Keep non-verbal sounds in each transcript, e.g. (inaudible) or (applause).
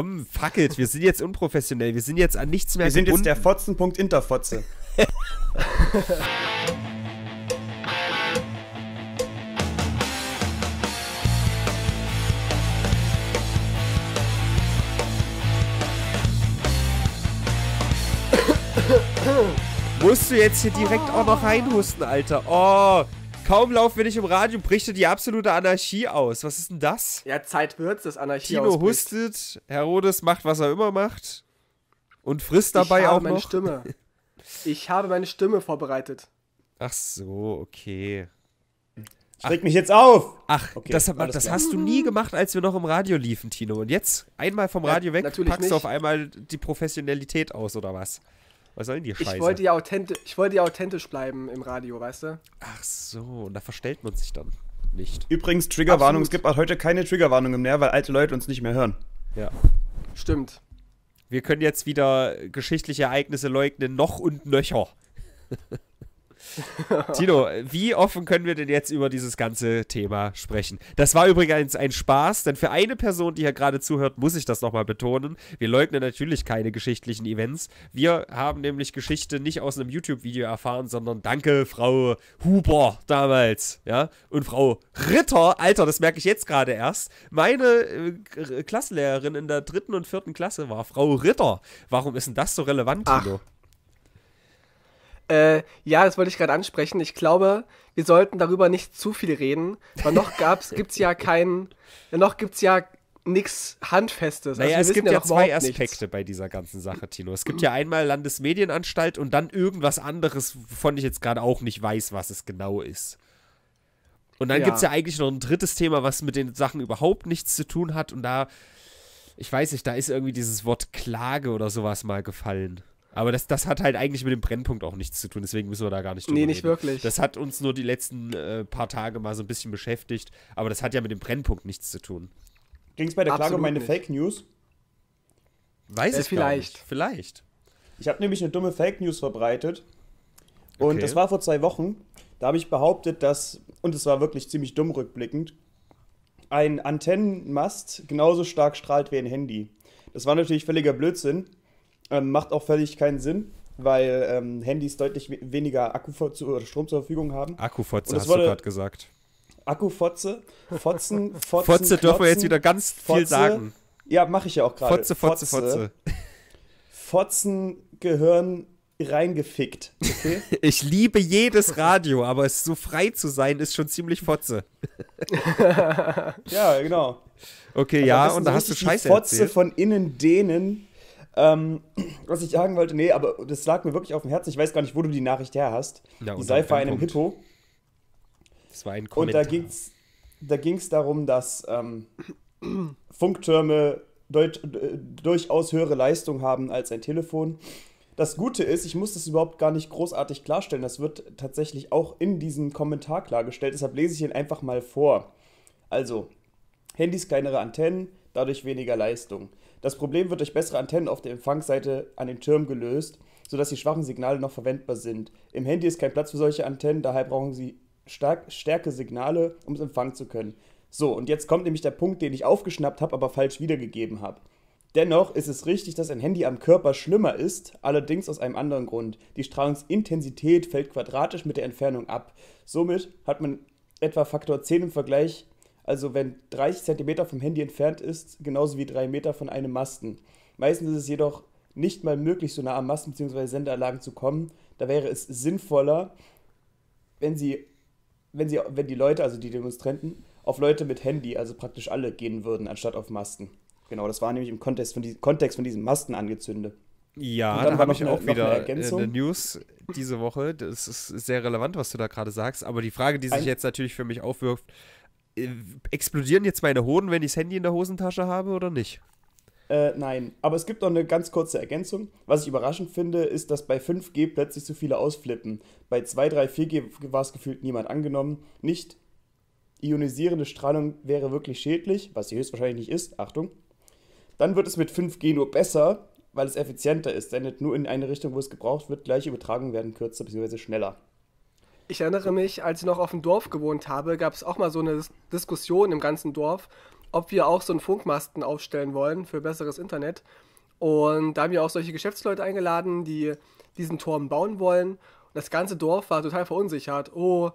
komm, fuck it, wir sind jetzt unprofessionell, wir sind jetzt an nichts mehr Wir sind gebunden. jetzt der Fotzen.interfotze. Interfotze. Musst du jetzt hier direkt auch noch reinhusten, Alter. Oh, Kaum laufwillig im Radio bricht die absolute Anarchie aus. Was ist denn das? Ja, Zeit wird's, dass Anarchie Tino ausbricht. hustet, Herodes macht, was er immer macht und frisst dabei auch noch. ich habe meine noch. Stimme. (laughs) Ich habe meine Stimme vorbereitet. Ach so, okay. Ach, Schreck mich jetzt auf! Ach, okay, das, das hast du nie gemacht, als wir noch im Radio liefen, Tino. Und jetzt einmal vom Radio ja, weg, packst nicht. du auf einmal die Professionalität aus, oder was? Was soll denn die Scheiße? Ich wollte ja authentisch, ich ja authentisch bleiben im Radio, weißt du? Ach so, und da verstellt man sich dann nicht. Übrigens, Triggerwarnung, es gibt auch heute keine Triggerwarnung mehr, weil alte Leute uns nicht mehr hören. Ja. Stimmt. Wir können jetzt wieder geschichtliche Ereignisse leugnen, noch und nöcher. (laughs) (laughs) Tino, wie offen können wir denn jetzt über dieses ganze Thema sprechen? Das war übrigens ein Spaß, denn für eine Person, die hier gerade zuhört, muss ich das nochmal betonen. Wir leugnen natürlich keine geschichtlichen Events. Wir haben nämlich Geschichte nicht aus einem YouTube-Video erfahren, sondern danke Frau Huber damals, ja, und Frau Ritter, Alter, das merke ich jetzt gerade erst. Meine äh, Klassenlehrerin in der dritten und vierten Klasse war Frau Ritter. Warum ist denn das so relevant, Tino? Ach. Äh, ja, das wollte ich gerade ansprechen. Ich glaube, wir sollten darüber nicht zu viel reden, weil noch (laughs) gibt es ja keinen, noch gibt es ja nichts Handfestes. Naja, also es gibt ja, ja zwei Aspekte nichts. bei dieser ganzen Sache, Tino. Es gibt ja einmal Landesmedienanstalt und dann irgendwas anderes, wovon ich jetzt gerade auch nicht weiß, was es genau ist. Und dann ja. gibt es ja eigentlich noch ein drittes Thema, was mit den Sachen überhaupt nichts zu tun hat. Und da, ich weiß nicht, da ist irgendwie dieses Wort Klage oder sowas mal gefallen. Aber das, das hat halt eigentlich mit dem Brennpunkt auch nichts zu tun, deswegen müssen wir da gar nicht drüber Nee, nicht reden. wirklich. Das hat uns nur die letzten äh, paar Tage mal so ein bisschen beschäftigt, aber das hat ja mit dem Brennpunkt nichts zu tun. Ging es bei der Klage um meine Fake News? Weiß äh, ich vielleicht. Nicht. Vielleicht. Ich habe nämlich eine dumme Fake News verbreitet. Und okay. das war vor zwei Wochen. Da habe ich behauptet, dass, und es war wirklich ziemlich dumm rückblickend, ein Antennenmast genauso stark strahlt wie ein Handy. Das war natürlich völliger Blödsinn. Ähm, macht auch völlig keinen Sinn, weil ähm, Handys deutlich weniger Akku oder Strom zur Verfügung haben. Akkufotze hast wurde, du gerade gesagt. Akkufotze, Fotzen, (laughs) Fotzen. Fotze dürfen wir jetzt wieder ganz Fotze. viel sagen. Ja, mache ich ja auch gerade. Fotze, Fotze, Fotze. Fotzen, gehören reingefickt. Okay? (laughs) ich liebe jedes Radio, aber es so frei zu sein, ist schon ziemlich Fotze. (laughs) ja, genau. Okay, aber also ja, und da hast du Scheiße die Fotze erzählt. von innen dehnen, ähm, was ich sagen wollte, nee, aber das lag mir wirklich auf dem Herzen. Ich weiß gar nicht, wo du die Nachricht her hast. Ja, die sei vor einem Punkt. Hippo. Das war ein Kommentar. Und da ging es da darum, dass ähm, Funktürme deut, äh, durchaus höhere Leistung haben als ein Telefon. Das Gute ist, ich muss das überhaupt gar nicht großartig klarstellen. Das wird tatsächlich auch in diesem Kommentar klargestellt. Deshalb lese ich ihn einfach mal vor. Also, Handys kleinere Antennen, dadurch weniger Leistung. Das Problem wird durch bessere Antennen auf der Empfangsseite an den Türmen gelöst, sodass die schwachen Signale noch verwendbar sind. Im Handy ist kein Platz für solche Antennen, daher brauchen sie stark, stärke Signale, um es empfangen zu können. So, und jetzt kommt nämlich der Punkt, den ich aufgeschnappt habe, aber falsch wiedergegeben habe. Dennoch ist es richtig, dass ein Handy am Körper schlimmer ist, allerdings aus einem anderen Grund. Die Strahlungsintensität fällt quadratisch mit der Entfernung ab. Somit hat man etwa Faktor 10 im Vergleich also wenn 30 Zentimeter vom Handy entfernt ist, genauso wie 3 Meter von einem Masten. Meistens ist es jedoch nicht mal möglich, so nah am Masten bzw. Sendeanlagen zu kommen. Da wäre es sinnvoller, wenn sie, wenn sie, wenn die Leute, also die Demonstranten, auf Leute mit Handy, also praktisch alle, gehen würden, anstatt auf Masten. Genau, das war nämlich im Kontext von, die, Kontext von diesem Masten angezündet. Ja, da habe ich eine, auch wieder äh, eine, eine News diese Woche. Das ist sehr relevant, was du da gerade sagst. Aber die Frage, die sich Ein jetzt natürlich für mich aufwirft, äh, explodieren jetzt meine Hoden, wenn ich das Handy in der Hosentasche habe oder nicht? Äh, nein, aber es gibt noch eine ganz kurze Ergänzung. Was ich überraschend finde, ist, dass bei 5G plötzlich so viele ausflippen. Bei 2, 3, 4G war es gefühlt niemand angenommen. Nicht ionisierende Strahlung wäre wirklich schädlich, was sie höchstwahrscheinlich nicht ist, Achtung. Dann wird es mit 5G nur besser, weil es effizienter ist, denn nur in eine Richtung, wo es gebraucht wird, gleiche Übertragungen werden kürzer bzw. schneller. Ich erinnere mich, als ich noch auf dem Dorf gewohnt habe, gab es auch mal so eine Dis Diskussion im ganzen Dorf, ob wir auch so einen Funkmasten aufstellen wollen für besseres Internet. Und da haben wir auch solche Geschäftsleute eingeladen, die diesen Turm bauen wollen. Und das ganze Dorf war total verunsichert. Oh,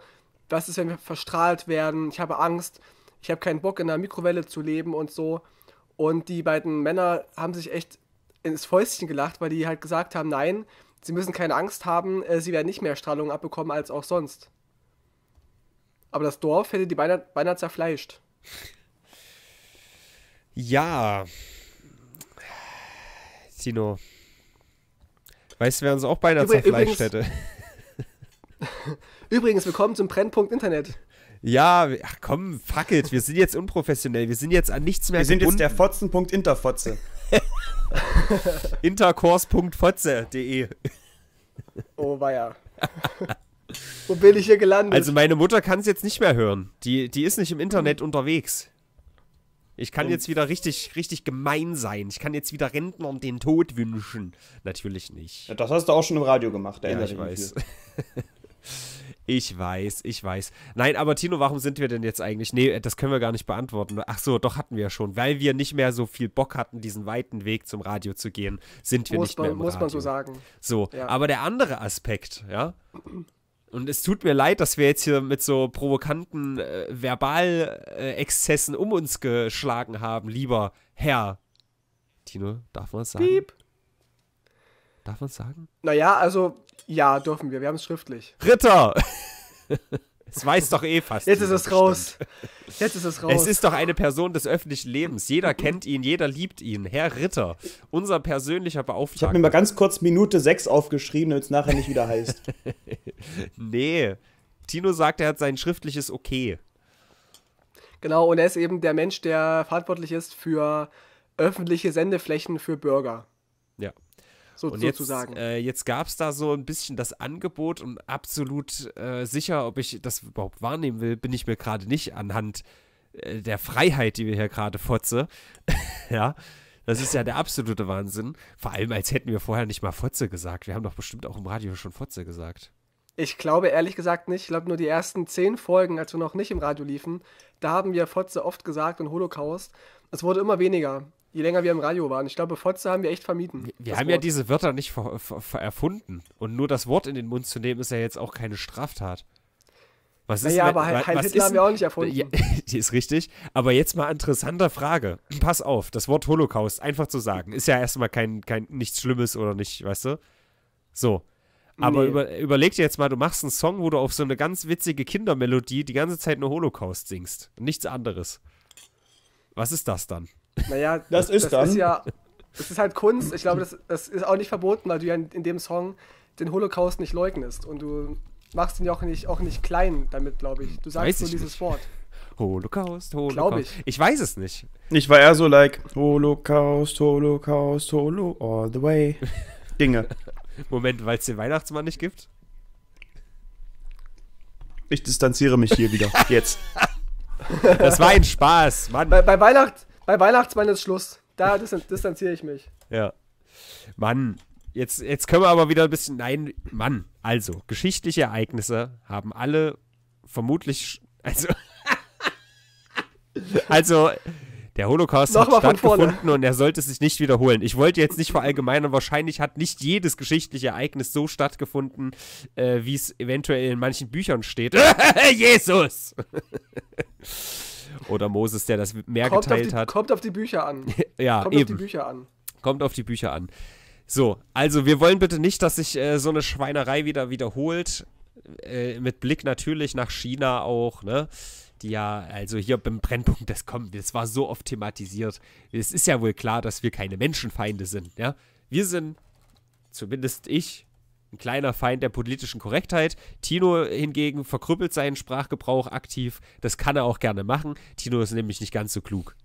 was ist, wenn wir verstrahlt werden? Ich habe Angst. Ich habe keinen Bock, in einer Mikrowelle zu leben und so. Und die beiden Männer haben sich echt ins Fäustchen gelacht, weil die halt gesagt haben, nein, Sie müssen keine Angst haben, äh, sie werden nicht mehr Strahlung abbekommen als auch sonst. Aber das Dorf hätte die beinahe, beinahe zerfleischt. Ja. Sino. Weißt du, wer uns auch beinahe Übr zerfleischt übrigens, hätte? (laughs) übrigens, willkommen zum Brennpunkt Internet. Ja, ach komm, fuck it, wir sind jetzt unprofessionell, wir sind jetzt an nichts mehr Wir sind gebunden. jetzt der Fotzen.interfotze. (laughs) Intercourse.fotze.de Oh weia. Wo bin ich hier gelandet? Also meine Mutter kann es jetzt nicht mehr hören. Die, die ist nicht im Internet hm. unterwegs. Ich kann hm. jetzt wieder richtig, richtig gemein sein. Ich kann jetzt wieder Rentnern den Tod wünschen. Natürlich nicht. Ja, das hast du auch schon im Radio gemacht, erinnere ja, ich weiß. (laughs) Ich weiß, ich weiß. Nein, aber Tino, warum sind wir denn jetzt eigentlich? Nee, das können wir gar nicht beantworten. Ach so, doch hatten wir ja schon. Weil wir nicht mehr so viel Bock hatten, diesen weiten Weg zum Radio zu gehen, sind wir muss nicht man, mehr im muss Radio. man so sagen. So, ja. aber der andere Aspekt, ja. Und es tut mir leid, dass wir jetzt hier mit so provokanten äh, Verbalexzessen äh, um uns geschlagen haben, lieber Herr. Tino, darf man es sagen? Piep. Darf man es sagen? Naja, also, ja, dürfen wir. Wir haben es schriftlich. Ritter! (laughs) Es weiß doch eh fast. Jetzt ist es Stand. raus. Jetzt ist es raus. Es ist doch eine Person des öffentlichen Lebens. Jeder kennt ihn, jeder liebt ihn. Herr Ritter, unser persönlicher Beauftragter. Ich habe mir mal ganz kurz Minute 6 aufgeschrieben, damit es nachher nicht wieder heißt. (laughs) nee. Tino sagt, er hat sein schriftliches Okay. Genau, und er ist eben der Mensch, der verantwortlich ist für öffentliche Sendeflächen für Bürger. Ja. So, und jetzt, sozusagen. Äh, jetzt gab es da so ein bisschen das Angebot und absolut äh, sicher, ob ich das überhaupt wahrnehmen will, bin ich mir gerade nicht anhand äh, der Freiheit, die wir hier gerade fotze. (laughs) ja. Das ist ja der absolute Wahnsinn. Vor allem, als hätten wir vorher nicht mal Fotze gesagt. Wir haben doch bestimmt auch im Radio schon Fotze gesagt. Ich glaube ehrlich gesagt nicht. Ich glaube nur die ersten zehn Folgen, als wir noch nicht im Radio liefen, da haben wir Fotze oft gesagt und Holocaust. Es wurde immer weniger je länger wir im Radio waren. Ich glaube, Fotze haben wir echt vermieden. Wir, haben Wort. ja diese Wörter nicht ver ver erfunden. Und nur das Wort in den Mund zu nehmen, ist ja jetzt auch keine Straftat. Was ist, naja, aber Heil, Heil Hitler ist, haben wir auch nicht erfunden. Ja, (laughs) die ist richtig. Aber jetzt mal interessanter Frage. Pass auf, das Wort Holocaust, einfach zu sagen, ist ja erstmal kein, kein nichts Schlimmes oder nicht, weißt du? So. Aber nee. über, überleg dir jetzt mal, du machst einen Song, wo du auf so eine ganz witzige Kindermelodie die ganze Zeit nur Holocaust singst. Nichts anderes. Was ist das dann? Naja, das, (laughs) das ist das dann. Ist ja, das ist halt Kunst. Ich glaube, das, das ist auch nicht verboten, weil du ja in, in dem Song den Holocaust nicht leugnest und du machst ihn ja auch nicht, auch nicht klein damit, glaube ich. Du sagst nur dieses nicht. Wort. Holocaust, Holocaust. Glaube ich. Ich weiß es nicht. Ich war eher so like Holocaust, Holocaust, Holo all the way. (laughs) Dinge. Moment, weil es den Weihnachtsmann nicht gibt? Ich distanziere mich hier wieder. Jetzt. (laughs) Das war ein Spaß, Mann. Bei, bei, Weihnacht, bei Weihnachtsmann ist Schluss. Da distanziere ich mich. Ja. Mann, jetzt, jetzt können wir aber wieder ein bisschen. Nein, Mann, also, geschichtliche Ereignisse haben alle vermutlich. Also. (laughs) also. Der Holocaust Nochmal hat stattgefunden und er sollte sich nicht wiederholen. Ich wollte jetzt nicht verallgemeinern, wahrscheinlich hat nicht jedes geschichtliche Ereignis so stattgefunden, äh, wie es eventuell in manchen Büchern steht. (laughs) Jesus! Oder Moses, der das mehr kommt geteilt die, hat. Kommt auf die Bücher an. (laughs) ja, kommt eben. auf die Bücher an. Kommt auf die Bücher an. So, also wir wollen bitte nicht, dass sich äh, so eine Schweinerei wieder wiederholt. Äh, mit Blick natürlich nach China auch, ne? Die ja, also hier beim Brennpunkt, das kommt, das war so oft thematisiert. Es ist ja wohl klar, dass wir keine Menschenfeinde sind, ja? Wir sind, zumindest ich, ein kleiner Feind der politischen Korrektheit. Tino hingegen verkrüppelt seinen Sprachgebrauch aktiv. Das kann er auch gerne machen. Tino ist nämlich nicht ganz so klug.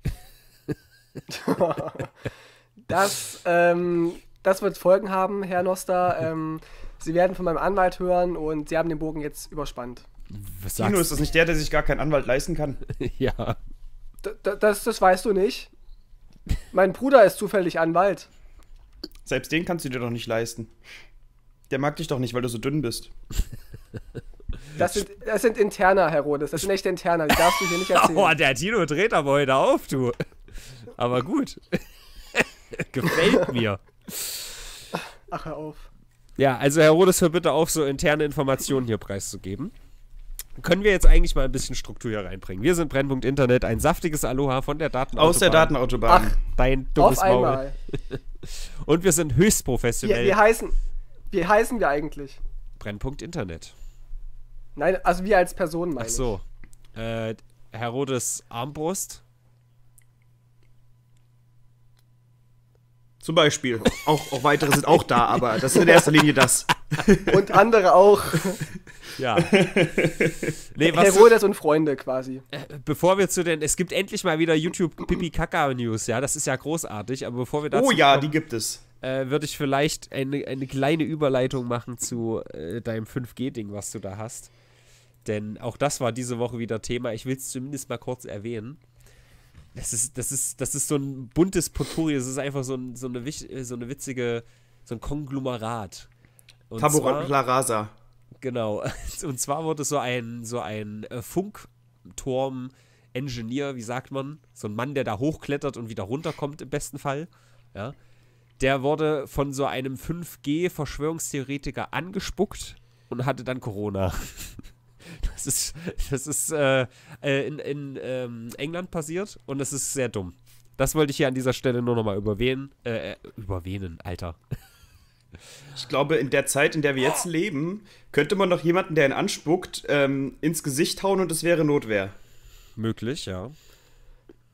(laughs) das, ähm, das wird Folgen haben, Herr Noster. Ähm, Sie werden von meinem Anwalt hören und Sie haben den Bogen jetzt überspannt. Was Tino, ist das nicht der, der sich gar keinen Anwalt leisten kann? (laughs) ja. Das, das, das weißt du nicht. Mein Bruder ist zufällig Anwalt. Selbst den kannst du dir doch nicht leisten. Der mag dich doch nicht, weil du so dünn bist. (laughs) Das sind, das sind Interner, Herodes. Das sind echt Interner. Die darfst du hier nicht (laughs) erzählen. Boah, der Tino dreht aber heute auf, du. Aber gut. (laughs) Gefällt mir. Ach, hör auf. Ja, also Herr Rodes, hör bitte auf, so interne Informationen hier preiszugeben. Können wir jetzt eigentlich mal ein bisschen Struktur hier reinbringen? Wir sind Brennpunkt Internet, ein saftiges Aloha von der Datenautobahn. Aus der Datenautobahn. Ach, dein dummes auf einmal. Und wir sind höchst professionell. Wir, wir heißen, wie heißen wir eigentlich? Brennpunkt Internet. Nein, also wir als Personen meine Ach so. Ich. Äh, Herodes Armbrust. Zum Beispiel. Auch, auch weitere sind auch da, aber das ist in erster Linie das. (laughs) Und andere auch. Ja. (laughs) Nee, was Herodes und Freunde quasi. Äh, bevor wir zu den. Es gibt endlich mal wieder YouTube Pipi Kaka News, ja. Das ist ja großartig, aber bevor wir oh dazu. Oh ja, kommen, die gibt es äh, würde ich vielleicht eine, eine kleine Überleitung machen zu äh, deinem 5G-Ding, was du da hast. Denn auch das war diese Woche wieder Thema. Ich will es zumindest mal kurz erwähnen. Das ist, das ist, das ist so ein buntes Potpourri. Das ist einfach so, ein, so, eine, so eine witzige, so ein Konglomerat. Und Taburon La Rasa. Genau. (laughs) Und zwar wurde so ein, so ein äh, Funkturm. Engineer, wie sagt man, so ein Mann, der da hochklettert und wieder runterkommt im besten Fall, ja, der wurde von so einem 5G-Verschwörungstheoretiker angespuckt und hatte dann Corona. (laughs) Das ist, das ist äh, äh, in, in ähm, England passiert und das ist sehr dumm. Das wollte ich hier an dieser Stelle nur nochmal überwähnen. Äh, äh, überwähnen, Alter. Ich glaube, in der Zeit, in der wir jetzt leben, könnte man doch jemanden, der ihn anspuckt, ähm, ins Gesicht hauen und es wäre Notwehr. Möglich, ja.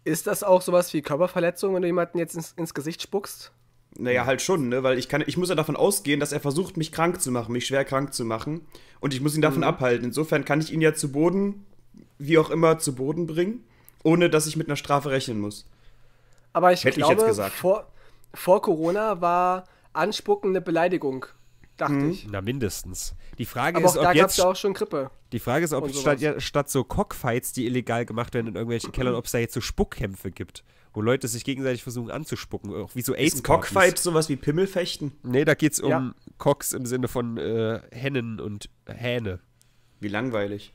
Ist das auch sowas wie Körperverletzung, wenn du jemanden jetzt ins, ins Gesicht spuckst? Naja, halt schon, ne? Weil ich kann, ich muss ja davon ausgehen, dass er versucht, mich krank zu machen, mich schwer krank zu machen. Und ich muss ihn davon mhm. abhalten. Insofern kann ich ihn ja zu Boden, wie auch immer, zu Boden bringen, ohne dass ich mit einer Strafe rechnen muss. Aber ich Hätte glaube, ich Vor, vor Corona war Anspucken eine Beleidigung, dachte mhm. ich. Na, mindestens. Die Frage Aber ist, auch da gab es ja auch schon Grippe. Die Frage ist, ob statt, statt, so Cockfights, die illegal gemacht werden in irgendwelchen mhm. Kellern, ob es da jetzt so Spuckkämpfe gibt wo Leute sich gegenseitig versuchen anzuspucken. Auch wie so Ace. Ist ein Cockfight sowas wie Pimmelfechten? Nee, da geht es um ja. Cocks im Sinne von äh, Hennen und Hähne. Wie langweilig.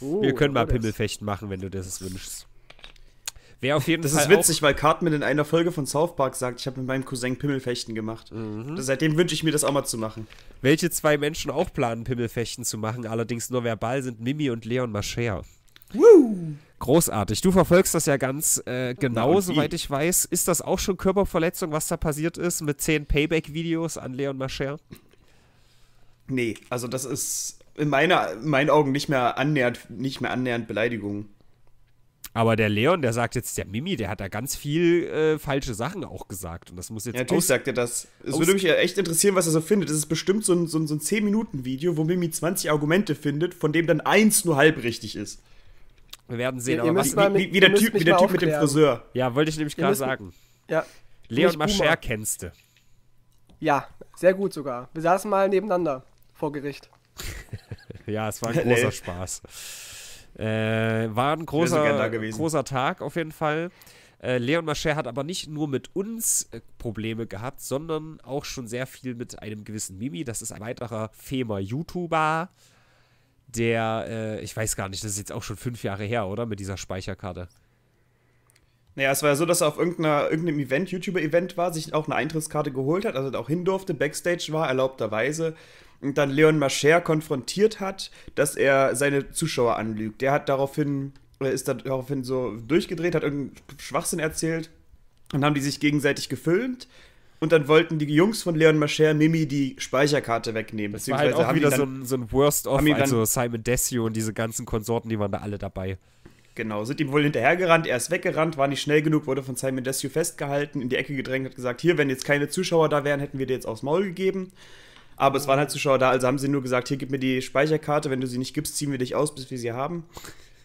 oh, (laughs) Wir können mal oh, Pimmelfechten machen, wenn du das wünschst. Wäre auf jeden das Fall ist witzig, weil Cartman in einer Folge von South Park sagt, ich habe mit meinem Cousin Pimmelfechten gemacht. Mhm. Seitdem wünsche ich mir, das auch mal zu machen. Welche zwei Menschen auch planen, Pimmelfechten zu machen, allerdings nur verbal, sind Mimi und Leon Mascher. Woo! Großartig. Du verfolgst das ja ganz äh, genau, ja, soweit ich weiß. Ist das auch schon Körperverletzung, was da passiert ist mit zehn Payback-Videos an Leon Mascher? Nee, also das ist in, meiner, in meinen Augen nicht mehr annähernd, nicht mehr annähernd Beleidigung. Aber der Leon, der sagt jetzt, der Mimi, der hat da ganz viel äh, falsche Sachen auch gesagt. Und das muss jetzt. Ja, natürlich sagt er das. Es würde mich ja echt interessieren, was er so findet. Es ist bestimmt so ein, so ein, so ein 10-Minuten-Video, wo Mimi 20 Argumente findet, von dem dann eins nur halb richtig ist. Wir werden sehen. Ihr, ihr aber was, mal, wie, wie, der Typ, wie der Typ mit dem Friseur. Ja, wollte ich nämlich gerade sagen. Ja. Leon Mascher kennst du. Ja, sehr gut sogar. Wir saßen mal nebeneinander vor Gericht. (laughs) ja, es war ein großer Spaß. Äh, war ein großer, großer Tag auf jeden Fall. Äh, Leon Mascher hat aber nicht nur mit uns äh, Probleme gehabt, sondern auch schon sehr viel mit einem gewissen Mimi. Das ist ein weiterer Fema-YouTuber der, äh, ich weiß gar nicht, das ist jetzt auch schon fünf Jahre her, oder? Mit dieser Speicherkarte. Naja, es war ja so, dass er auf irgendeinem Event, YouTuber-Event war, sich auch eine Eintrittskarte geholt hat, also halt auch hin durfte, Backstage war, erlaubterweise. Und dann Leon Mascher konfrontiert hat, dass er seine Zuschauer anlügt. Der hat daraufhin, äh, ist daraufhin so durchgedreht, hat irgendeinen Schwachsinn erzählt. Dann haben die sich gegenseitig gefilmt und dann wollten die Jungs von Leon Mascher Mimi die Speicherkarte wegnehmen. Das war halt auch wieder so ein, so ein Worst-of, also Simon Desio und diese ganzen Konsorten, die waren da alle dabei. Genau, sind ihm wohl hinterhergerannt, er ist weggerannt, war nicht schnell genug, wurde von Simon Desio festgehalten, in die Ecke gedrängt, hat gesagt, hier, wenn jetzt keine Zuschauer da wären, hätten wir dir jetzt aufs Maul gegeben. Aber es waren halt Zuschauer da, also haben sie nur gesagt, hier, gib mir die Speicherkarte, wenn du sie nicht gibst, ziehen wir dich aus, bis wir sie haben.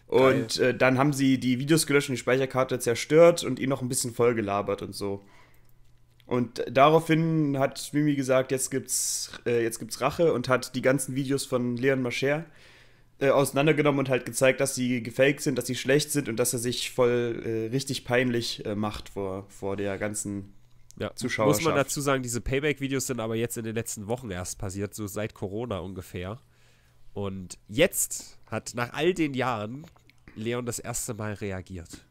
Und äh, dann haben sie die Videos gelöscht und die Speicherkarte zerstört und ihn noch ein bisschen vollgelabert und so. Und daraufhin hat Mimi gesagt, jetzt gibt's, äh, jetzt gibt's Rache und hat die ganzen Videos von Leon Mascher äh, auseinandergenommen und halt gezeigt, dass sie gefaked sind, dass sie schlecht sind und dass er sich voll äh, richtig peinlich äh, macht vor, vor der ganzen ja, Zuschauerschaft. Muss man dazu sagen, diese Payback-Videos sind aber jetzt in den letzten Wochen erst passiert, so seit Corona ungefähr. Und jetzt hat nach all den Jahren Leon das erste Mal reagiert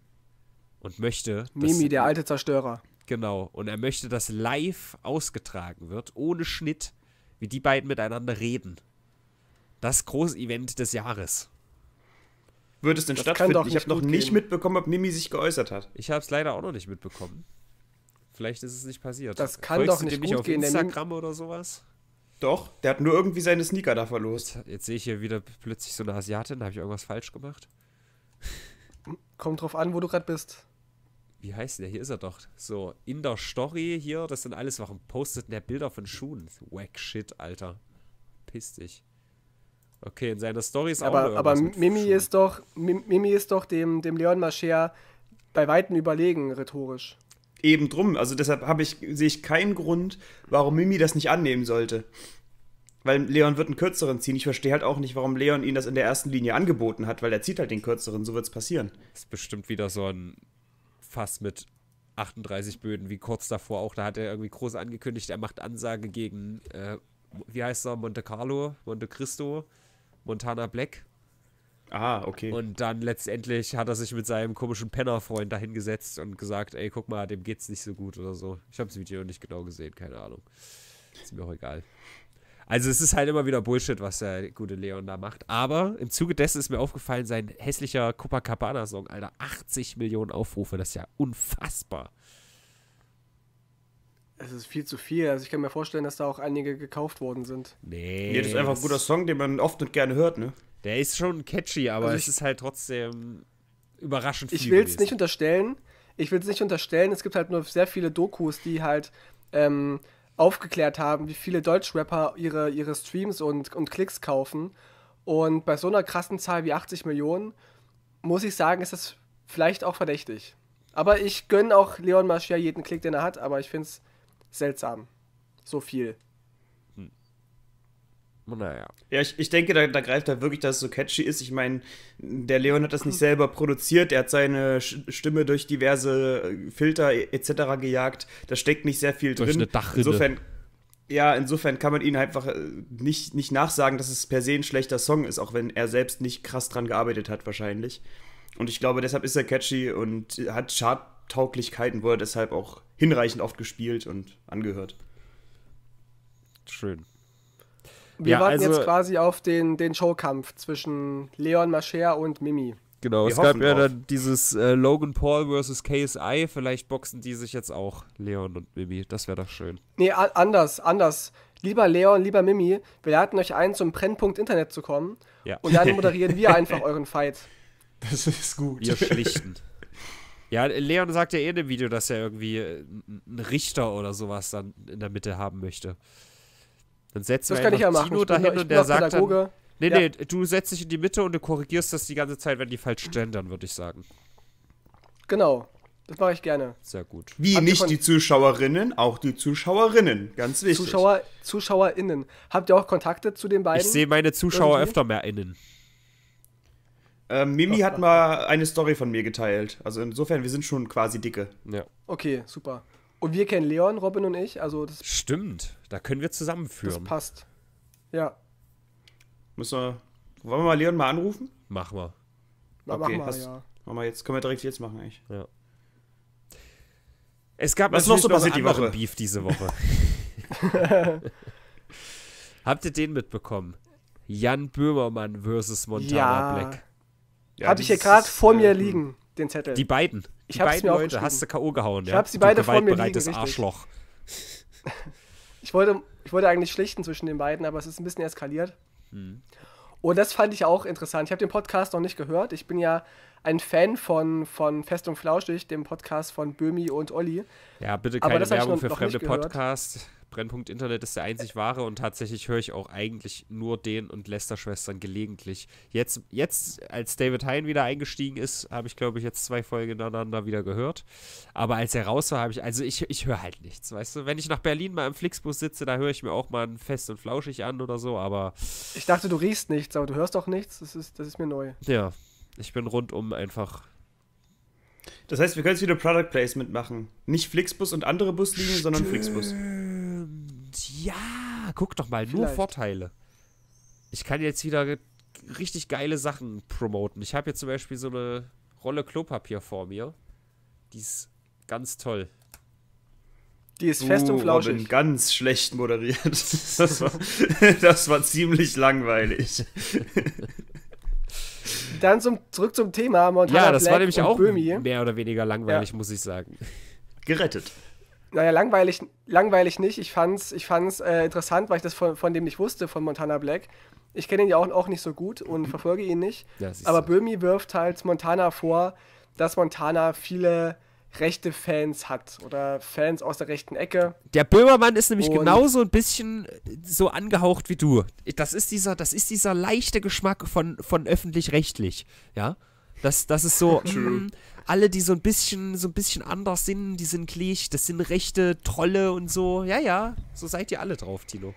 und möchte. Mimi, der alte Zerstörer. Genau. Und er möchte, dass live ausgetragen wird, ohne Schnitt, wie die beiden miteinander reden. Das Großevent des Jahres. Wird es denn das stattfinden? ich habe noch nicht mitbekommen, ob Mimi sich geäußert hat. Ich habe es leider auch noch nicht mitbekommen. Vielleicht ist es nicht passiert. Das kann Folgst doch nicht gut auf gehen. Instagram oder sowas? Doch, der hat nur irgendwie seine Sneaker da verlost. Jetzt, jetzt sehe ich hier wieder plötzlich so eine Asiatin, da habe ich irgendwas falsch gemacht. Kommt drauf an, wo du gerade bist wie heißt der? Hier ist er doch. So, in der Story hier, das sind alles warum Postet der Bilder von Schuhen. Wack Shit, Alter. Piss dich. Okay, in seiner Story ist aber, auch Aber Mimi ist, doch, Mimi ist doch dem, dem Leon Mascher bei Weitem überlegen, rhetorisch. Eben drum. Also deshalb ich, sehe ich keinen Grund, warum Mimi das nicht annehmen sollte. Weil Leon wird einen kürzeren ziehen. Ich verstehe halt auch nicht, warum Leon ihn das in der ersten Linie angeboten hat, weil er zieht halt den kürzeren. So wird es passieren. Das ist bestimmt wieder so ein Fass mit 38 Böden, wie kurz davor auch. Da hat er irgendwie groß angekündigt, er macht Ansage gegen, äh, wie heißt er, Monte Carlo, Monte Cristo, Montana Black. Ah, okay. Und dann letztendlich hat er sich mit seinem komischen Penner-Freund dahingesetzt und gesagt, ey, guck mal, dem geht's nicht so gut oder so. Ich habe das Video nicht genau gesehen, keine Ahnung. Ist mir auch egal. Also es ist halt immer wieder Bullshit, was der gute Leon da macht. Aber im Zuge dessen ist mir aufgefallen, sein hässlicher Copacabana-Song, Alter, 80 Millionen Aufrufe, das ist ja unfassbar. Es ist viel zu viel. Also ich kann mir vorstellen, dass da auch einige gekauft worden sind. Nee. nee das ist einfach ein guter Song, den man oft und gerne hört, ne? Der ist schon catchy, aber also ich, es ist halt trotzdem überraschend viel. Ich will es nicht unterstellen. Ich will es nicht unterstellen. Es gibt halt nur sehr viele Dokus, die halt ähm, aufgeklärt haben, wie viele Deutschrapper ihre, ihre Streams und, und Klicks kaufen. Und bei so einer krassen Zahl wie 80 Millionen, muss ich sagen, ist das vielleicht auch verdächtig. Aber ich gönne auch Leon Marcher jeden Klick, den er hat, aber ich finde es seltsam. So viel. Naja. Ja, ich, ich denke, da, da greift er wirklich, dass es so catchy ist. Ich meine, der Leon hat das nicht selber produziert. Er hat seine Stimme durch diverse äh, Filter e, etc. gejagt. Da steckt nicht sehr viel durch drin. Eine Dachrinde. Insofern, ja, insofern kann man ihnen einfach äh, nicht, nicht nachsagen, dass es per se ein schlechter Song ist, auch wenn er selbst nicht krass dran gearbeitet hat, wahrscheinlich. Und ich glaube, deshalb ist er catchy und hat Charttauglichkeiten, er deshalb auch hinreichend oft gespielt und angehört. Schön. Wir ja, warten also, jetzt quasi auf den, den Showkampf zwischen Leon Mascher und Mimi. Genau, Wir es gab ja dann dieses äh, Logan Paul versus KSI. Vielleicht boxen die sich jetzt auch, Leon und Mimi. Das wäre doch schön. Nee, anders, anders. Lieber Leon, lieber Mimi, wir laden euch ein, zum Brennpunkt Internet zu kommen. Ja. Und dann moderieren wir einfach euren Fight. (laughs) Das ist gut. Wir schlichten. Ja, Leon sagt ja eh in dem Video, dass er irgendwie äh, einen Richter oder sowas dann in der Mitte haben möchte. Dann setzen das wir kann ich ja machen. Tino ich dahin bin, und der sagt Pädagoge. dann, nee, ja. nee, du setzt dich in die Mitte und du korrigierst das die ganze Zeit, wenn die falsch gendern, würde ich sagen. Genau. Das mache ich gerne. Sehr gut. Wie Habt nicht die Zuschauerinnen, auch die Zuschauerinnen. Ganz wichtig. Zuschauer, ZuschauerInnen. Habt ihr auch Kontakte zu den beiden? Ich sehe meine Zuschauer irgendwie? öfter mehr innen. Ähm, Mimi hat mal eine Story von mir geteilt. Also insofern, wir sind schon quasi dicke. Ja. Okay, super. Und wir kennen Leon, Robin und ich. Also das Stimmt, da können wir zusammenführen. Das passt. Ja. Müssen wir, wollen wir mal Leon mal anrufen? Machen wir. okay, mach mal, ja. Machen wir jetzt, können wir direkt jetzt machen, eigentlich. Ja. Es gab Was noch so passiert die Woche? Beef diese Woche. (laughs) (laughs) Habt ihr den mitbekommen? Jan Böhmermann versus Montana ja. Black. Ja, Habe ich hier gerade vor mir äh, liegen, den Zettel. Die beiden. Ich die hab's beiden mir Leute hast du K.O. gehauen, ich ja. Ich hab sie beide vor mir liegen, Arschloch. (laughs) Ich wollte, ich wollte eigentlich schlichten zwischen den beiden, aber es ist ein bisschen eskaliert. Hm. Und das fand ich auch interessant. Ich habe den Podcast noch nicht gehört. Ich bin ja ein Fan von, von Festung Flauschig, dem Podcast von Bömi und Olli. Ja, bitte keine Werbung noch, für fremde Podcasts. Brennpunkt Internet ist der einzig wahre und tatsächlich höre ich auch eigentlich nur den und Lester-Schwestern gelegentlich. Jetzt, jetzt, als David Hein wieder eingestiegen ist, habe ich, glaube ich, jetzt zwei Folgen ineinander wieder gehört. Aber als er raus war, habe ich, also ich, ich höre halt nichts, weißt du? Wenn ich nach Berlin mal im Flixbus sitze, da höre ich mir auch mal ein Fest und Flauschig an oder so, aber. Ich dachte, du riechst nichts, aber du hörst auch nichts. Das ist, das ist mir neu. Ja, ich bin rundum einfach das heißt, wir können jetzt wieder Product Placement machen. Nicht Flixbus und andere Buslinien, sondern Flixbus. Stimmt, ja. Guck doch mal, Vielleicht. nur Vorteile. Ich kann jetzt wieder richtig geile Sachen promoten. Ich habe jetzt zum Beispiel so eine Rolle Klopapier vor mir. Die ist ganz toll. Die ist fest uh, und flauschig. Robin, ganz schlecht moderiert. (laughs) Das war, das war ziemlich langweilig. Dann zum, zurück zum Thema Montana Ja, das Black war nämlich auch Böhmi. mehr oder weniger langweilig, ja. muss ich sagen. Gerettet naja, langweilig, langweilig nicht. Ich fand's, ich fand's äh, interessant, weil ich das von, von dem nicht wusste, von Montana Black. Ich kenne ihn ja auch, auch nicht so gut und mhm. verfolge ihn nicht. Ja, aber Böhmi wirft halt Montana vor, dass Montana viele rechte Fans hat oder Fans aus der rechten Ecke. Der Böhmermann ist nämlich und genauso ein bisschen äh, so angehaucht wie du. Das ist dieser, das ist dieser leichte Geschmack von, von öffentlich-rechtlich, ja. Das, das ist so, (laughs) mh, mm, alle, die so ein bisschen, so ein bisschen anders sind, die sind gleich, das sind rechte Trolle und so. Ja, ja, so seid ihr alle drauf, Tilo.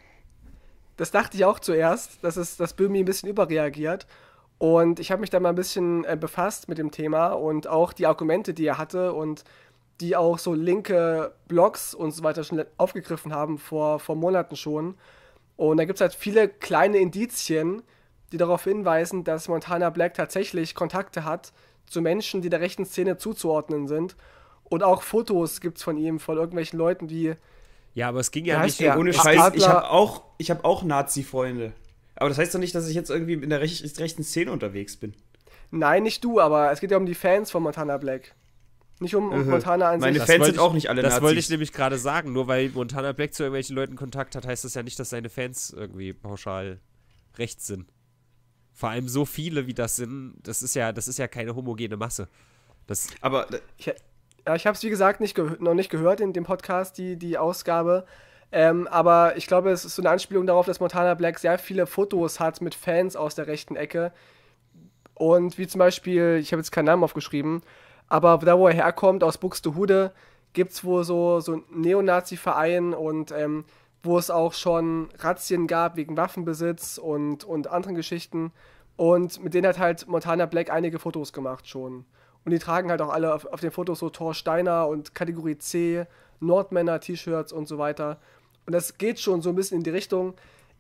Das dachte ich auch zuerst, dass, es, dass Böhmi ein bisschen überreagiert. Und ich habe mich da mal ein bisschen äh, befasst mit dem Thema und auch die Argumente, die er hatte und die auch so linke Blogs und so weiter schon aufgegriffen haben vor, vor Monaten schon. Und da gibt es halt viele kleine Indizien, die darauf hinweisen, dass Montana Black tatsächlich Kontakte hat zu Menschen, die der rechten Szene zuzuordnen sind. Und auch Fotos gibt es von ihm, von irgendwelchen Leuten, die. Ja, aber es ging ja nicht ohne Scheiß. Ich habe auch, hab auch Nazi-Freunde. Aber das heißt doch nicht, dass ich jetzt irgendwie in der rech rechten Szene unterwegs bin. Nein, nicht du, aber es geht ja um die Fans von Montana Black. Nicht um, um äh, Montana an sich. Meine Fans sind ich, auch nicht alle das Nazis. Das wollte ich nämlich gerade sagen. Nur weil Montana Black zu irgendwelchen Leuten Kontakt hat, heißt das ja nicht, dass seine Fans irgendwie pauschal rechts sind. Vor allem so viele, wie das sind, das ist ja, das ist ja keine homogene Masse. Das Aber äh, ich, ja, ich habe es wie gesagt nicht noch nicht gehört in dem Podcast, die, die Ausgabe. Ähm, aber ich glaube, es ist so eine Anspielung darauf, dass Montana Black sehr viele Fotos hat mit Fans aus der rechten Ecke. Und wie zum Beispiel, ich habe jetzt keinen Namen aufgeschrieben, aber da, wo er herkommt, aus Buxtehude, gibt es wohl so, so einen Neonazi-Verein und ähm, wo es auch schon Razzien gab wegen Waffenbesitz und, und anderen Geschichten. Und mit denen hat halt Montana Black einige Fotos gemacht schon. Und die tragen halt auch alle auf, auf den Fotos so Thor Steiner und Kategorie C, Nordmänner, T-Shirts und so weiter. Und das geht schon so ein bisschen in die Richtung.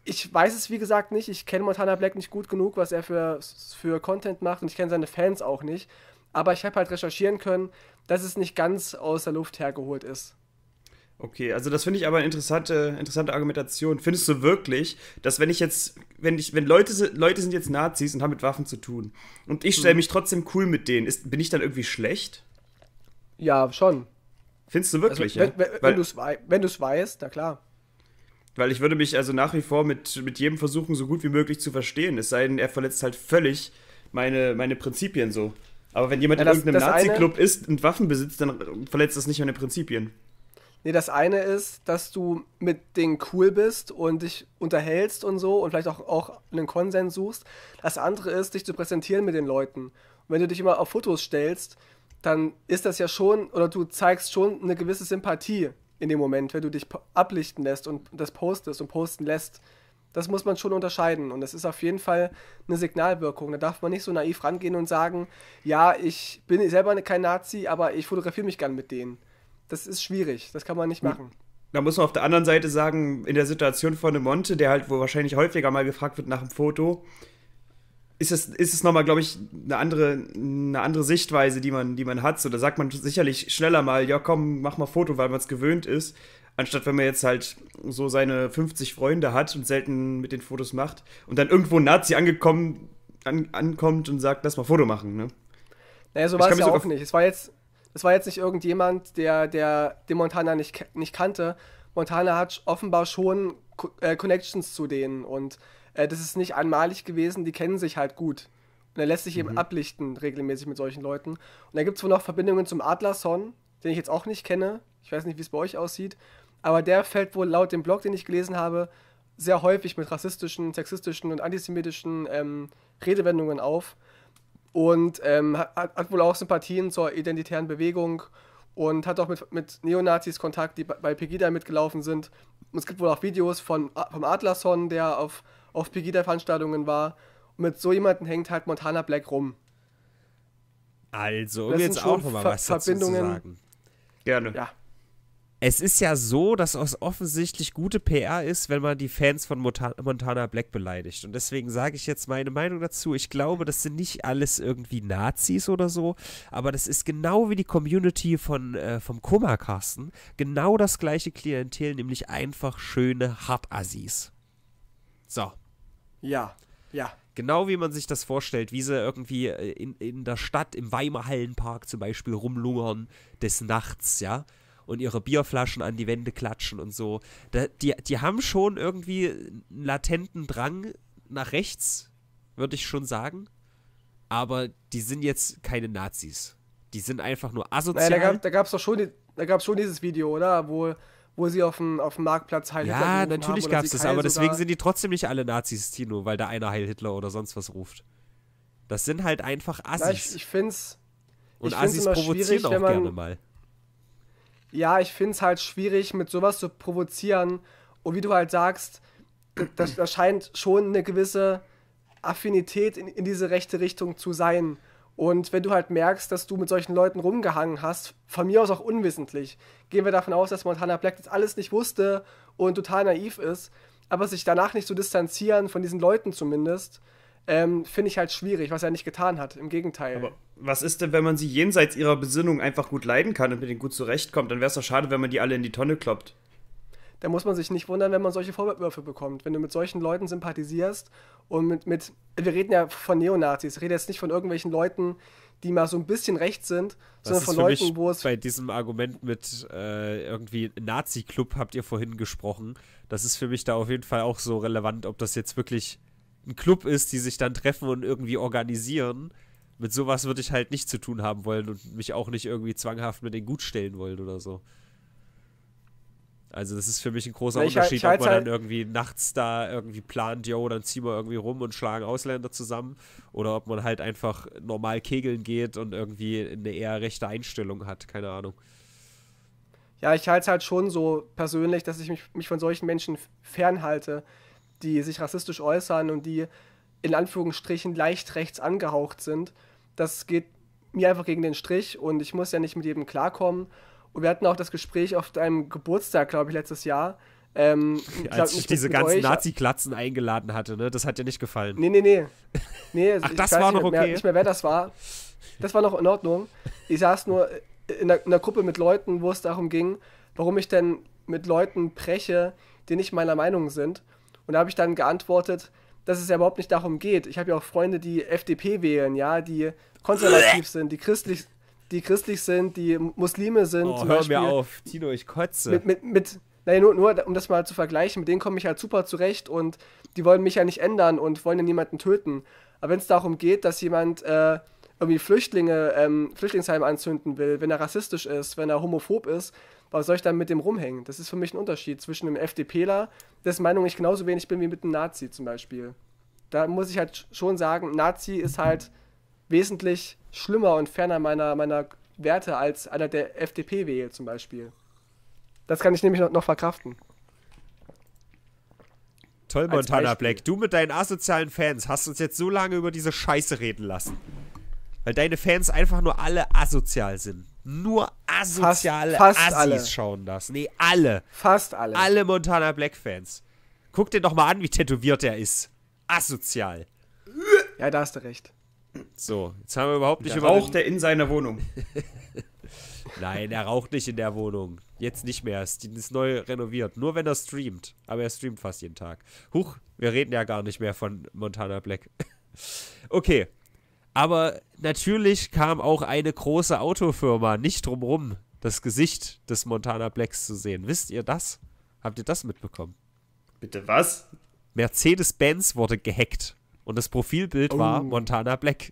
Ich weiß es wie gesagt nicht. Ich kenne Montana Black nicht gut genug, was er für, für Content macht. Und ich kenne seine Fans auch nicht. Aber ich habe halt recherchieren können, dass es nicht ganz aus der Luft hergeholt ist. Okay, also das finde ich aber eine interessante, interessante Argumentation. Findest du wirklich, dass wenn ich jetzt, wenn ich, wenn Leute, Leute sind jetzt Nazis und haben mit Waffen zu tun und ich stelle mhm. mich trotzdem cool mit denen, ist, bin ich dann irgendwie schlecht? Ja, schon. Findest du also, wirklich, also, wenn, ja? Wenn, wenn du es weißt, na klar. Weil ich würde mich also nach wie vor mit, mit jedem versuchen, so gut wie möglich zu verstehen. Es sei denn, er verletzt halt völlig meine, meine Prinzipien so. Aber wenn jemand ja, das, in irgendeinem Nazi-Club ist und Waffen besitzt, dann verletzt das nicht meine Prinzipien. Nee, das eine ist, dass du mit denen cool bist und dich unterhältst und so und vielleicht auch, auch einen Konsens suchst. Das andere ist, dich zu präsentieren mit den Leuten. Und wenn du dich immer auf Fotos stellst, dann ist das ja schon, oder du zeigst schon eine gewisse Sympathie in dem Moment, wenn du dich ablichten lässt und das postest und posten lässt. Das muss man schon unterscheiden und das ist auf jeden Fall eine Signalwirkung. Da darf man nicht so naiv rangehen und sagen, ja, ich bin selber kein Nazi, aber ich fotografiere mich gern mit denen das ist schwierig, das kann man nicht hm. machen. Da muss man auf der anderen Seite sagen, in der Situation von De Monte, der halt wo wahrscheinlich häufiger mal gefragt wird nach dem Foto, ist es, ist es nochmal, glaube ich, eine andere, eine andere Sichtweise, die man, die man hat. So, da sagt man sicherlich schneller mal, ja komm, mach mal Foto, weil man es gewöhnt ist. Anstatt wenn man jetzt halt so seine 50 Freunde hat und selten mit den Fotos macht und dann irgendwo ein Nazi angekommen, an, ankommt und sagt, lass mal Foto machen, ne? Naja, so war es ja auch nicht. Es war jetzt, es war jetzt nicht irgendjemand, der, der den Montana nicht, nicht kannte. Montana hat offenbar schon Co äh, Connections zu denen und äh, das ist nicht einmalig gewesen, die kennen sich halt gut. Und er lässt sich mhm. eben ablichten regelmäßig mit solchen Leuten. Und da gibt es wohl noch Verbindungen zum Adlerson, den ich jetzt auch nicht kenne. Ich weiß nicht, wie es bei euch aussieht. Aber der fällt wohl laut dem Blog, den ich gelesen habe, sehr häufig mit rassistischen, sexistischen und antisemitischen ähm, Redewendungen auf und ähm, hat, hat, wohl auch Sympathien zur identitären Bewegung und hat auch mit, mit Neonazis Kontakt, die bei Pegida mitgelaufen sind. Und es gibt wohl auch Videos von, vom Adlerson, der auf, auf Pegida-Veranstaltungen war. Und mit so jemandem hängt halt Montana Black rum. Also, um jetzt auch mal was Verbindungen. dazu zu sagen. Gerne. Ja es ist ja so, dass es offensichtlich gute PR ist, wenn man die Fans von Montana Black beleidigt. Und deswegen sage ich jetzt meine Meinung dazu. Ich glaube, das sind nicht alles irgendwie Nazis oder so, aber das ist genau wie die Community von, äh, vom Kummerkasten. Genau das gleiche Klientel, nämlich einfach schöne Hartassis. So. Ja, ja. Genau wie man sich das vorstellt, wie sie irgendwie äh, in, in der Stadt, im Weimar Weimarhallenpark zum Beispiel rumlungern des Nachts, ja und ihre Bierflaschen an die Wände klatschen und so. Da, die, die haben schon irgendwie einen latenten Drang nach rechts, würde ich schon sagen. Aber die sind jetzt keine Nazis. Die sind einfach nur asozial. Naja, da gab es doch schon, da gab's schon dieses Video, oder? Wo, wo sie auf dem, auf dem Marktplatz Heil Hitler Ja, natürlich gab es das, aber deswegen sind die trotzdem nicht alle Nazis, Tino, weil da einer Heil Hitler oder sonst was ruft. Das sind halt einfach Assis. Na, ich, ich finde es. Und ich Assis provozieren auch man, gerne mal ja, ich finde es halt schwierig, mit sowas zu provozieren. Und wie du halt sagst, da scheint schon eine gewisse Affinität in, in diese rechte Richtung zu sein. Und wenn du halt merkst, dass du mit solchen Leuten rumgehangen hast, von mir aus auch unwissentlich, gehen wir davon aus, dass Montana Black das alles nicht wusste und total naiv ist, aber sich danach nicht zu so distanzieren, von diesen Leuten zumindest, ähm, finde ich halt schwierig, was er nicht getan hat. Im Gegenteil. Aber was ist denn, wenn man sie jenseits ihrer Besinnung einfach gut leiden kann und mit denen gut zurechtkommt? Dann wäre es doch schade, wenn man die alle in die Tonne kloppt. Da muss man sich nicht wundern, wenn man solche Vorwürfe bekommt. Wenn du mit solchen Leuten sympathisierst und mit, mit wir reden ja von Neonazis, ich rede jetzt nicht von irgendwelchen Leuten, die mal so ein bisschen recht sind, das sondern von Leuten, wo es. Bei diesem Argument mit äh, irgendwie Nazi-Club habt ihr vorhin gesprochen. Das ist für mich da auf jeden Fall auch so relevant, ob das jetzt wirklich ein Club ist, die sich dann treffen und irgendwie organisieren. Mit sowas würde ich halt nicht zu tun haben wollen und mich auch nicht irgendwie zwanghaft mit denen gut stellen wollen oder so. Also das ist für mich ein großer ich, Unterschied, ich, ob man halt dann irgendwie nachts da irgendwie plant, yo, dann ziehen wir irgendwie rum und schlagen Ausländer zusammen oder ob man halt einfach normal kegeln geht und irgendwie eine eher rechte Einstellung hat, keine Ahnung. Ja, ich halte es halt schon so persönlich, dass ich mich, mich von solchen Menschen fernhalte die sich rassistisch äußern und die in Anführungsstrichen leicht rechts angehaucht sind. Das geht mir einfach gegen den Strich und ich muss ja nicht mit jedem klarkommen. Und wir hatten auch das Gespräch auf deinem Geburtstag, glaube ich, letztes Jahr. Ähm, (laughs) ich Als ich diese ganzen Nazi-Klatzen eingeladen hatte, ne? Das hat dir nicht gefallen. Nee, nee, nee. (laughs) nee Ach, das war noch okay. Ich weiß nicht mehr, wer das war. Das war noch in Ordnung. Ich saß nur in einer Gruppe mit Leuten, wo es darum ging, warum ich denn mit Leuten breche, die nicht meiner Meinung sind. Und da habe ich dann geantwortet, dass es ja überhaupt nicht darum geht. Ich habe ja auch Freunde, die FDP wählen, ja, die konservativ sind, die christlich, die christlich sind, die Muslime sind. Oh, hör mir auf, Tino, ich kotze. Mit, mit, mit, naja, nur, nur um das mal zu vergleichen, mit denen komme ich halt super zurecht und die wollen mich ja nicht ändern und wollen ja niemanden töten. Aber wenn es darum geht, dass jemand äh, irgendwie Flüchtlinge, ähm, Flüchtlingsheim anzünden will, wenn er rassistisch ist, wenn er homophob ist, was soll ich dann mit dem rumhängen? Das ist für mich ein Unterschied zwischen einem FDPler, dessen Meinung ich genauso wenig bin wie mit einem Nazi zum Beispiel. Da muss ich halt schon sagen, Nazi ist halt wesentlich schlimmer und ferner meiner, meiner Werte als einer, der FDP wählt zum Beispiel. Das kann ich nämlich noch, noch verkraften. Toll, Montana Black. Du mit deinen asozialen Fans hast uns jetzt so lange über diese Scheiße reden lassen. Weil deine Fans einfach nur alle asozial sind. Nur asoziale fast, fast Assis alle. schauen das. Nee, alle. Fast alle. Alle Montana Black Fans. Guck dir doch mal an, wie tätowiert er ist. Asozial. Ja, da hast du recht. So, jetzt haben wir überhaupt nicht über. Raucht er in seiner Wohnung? (laughs) Nein, er raucht nicht in der Wohnung. Jetzt nicht mehr. Es ist neu renoviert. Nur wenn er streamt. Aber er streamt fast jeden Tag. Huch, wir reden ja gar nicht mehr von Montana Black. (laughs) okay. Aber natürlich kam auch eine große Autofirma nicht drumrum, das Gesicht des Montana Blacks zu sehen. Wisst ihr das? Habt ihr das mitbekommen? Bitte was? Mercedes-Benz wurde gehackt und das Profilbild oh. war Montana Black.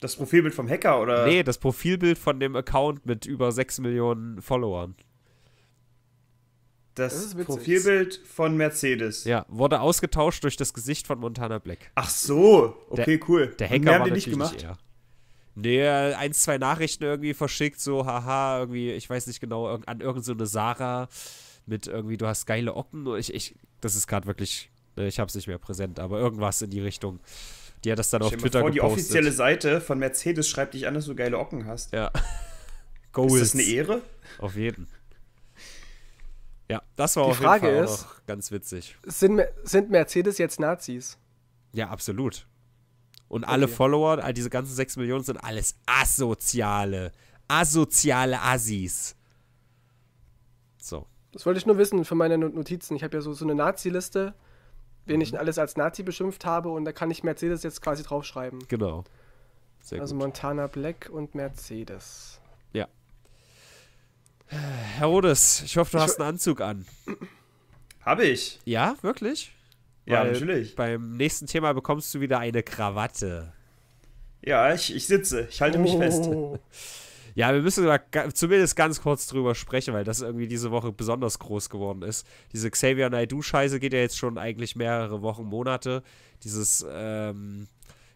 Das Profilbild vom Hacker oder? Nee, das Profilbild von dem Account mit über 6 Millionen Followern. Das, das Profilbild von Mercedes. Ja, wurde ausgetauscht durch das Gesicht von Montana Black. Ach so, okay, der, cool. Der Hacker haben war die nicht gemacht. Nicht er. Nee, ein, zwei Nachrichten irgendwie verschickt, so, haha, irgendwie, ich weiß nicht genau, an irgendeine so Sarah mit irgendwie, du hast geile Ocken. Ich, ich, das ist gerade wirklich, ne, ich hab's nicht mehr präsent, aber irgendwas in die Richtung. Die hat das dann ich auf Twitter vor, gepostet. Die offizielle Seite von Mercedes schreibt dich an, dass du geile Ocken hast. Ja. Goals. (laughs) Ist das eine Ehre? Auf jeden. Fall. Das war die auf Frage jeden Fall ist, auch ganz witzig. Sind, sind Mercedes jetzt Nazis? Ja, absolut. Und alle Follower, all diese ganzen 6 Millionen sind alles asoziale, asoziale Assis. So. Das wollte ich nur wissen für meine Notizen. Ich habe ja so, so eine Nazi-Liste, wen mhm. ich alles als Nazi beschimpft habe und da kann ich Mercedes jetzt quasi draufschreiben. Genau. Sehr also gut. Montana Black und Mercedes. Herr Rodes, ich hoffe, du ich hast einen Anzug an. Habe ich. Ja, wirklich? Ja, Weil natürlich. Beim nächsten Thema bekommst du wieder eine Krawatte. Ja, ich, ich sitze. Ich halte oh. mich fest. Ja, wir müssen da zumindest ganz kurz drüber sprechen, weil das irgendwie diese Woche besonders groß geworden ist. Diese Xavier Naidoo-Scheiße geht ja jetzt schon eigentlich mehrere Wochen, Monate. Dieses ähm,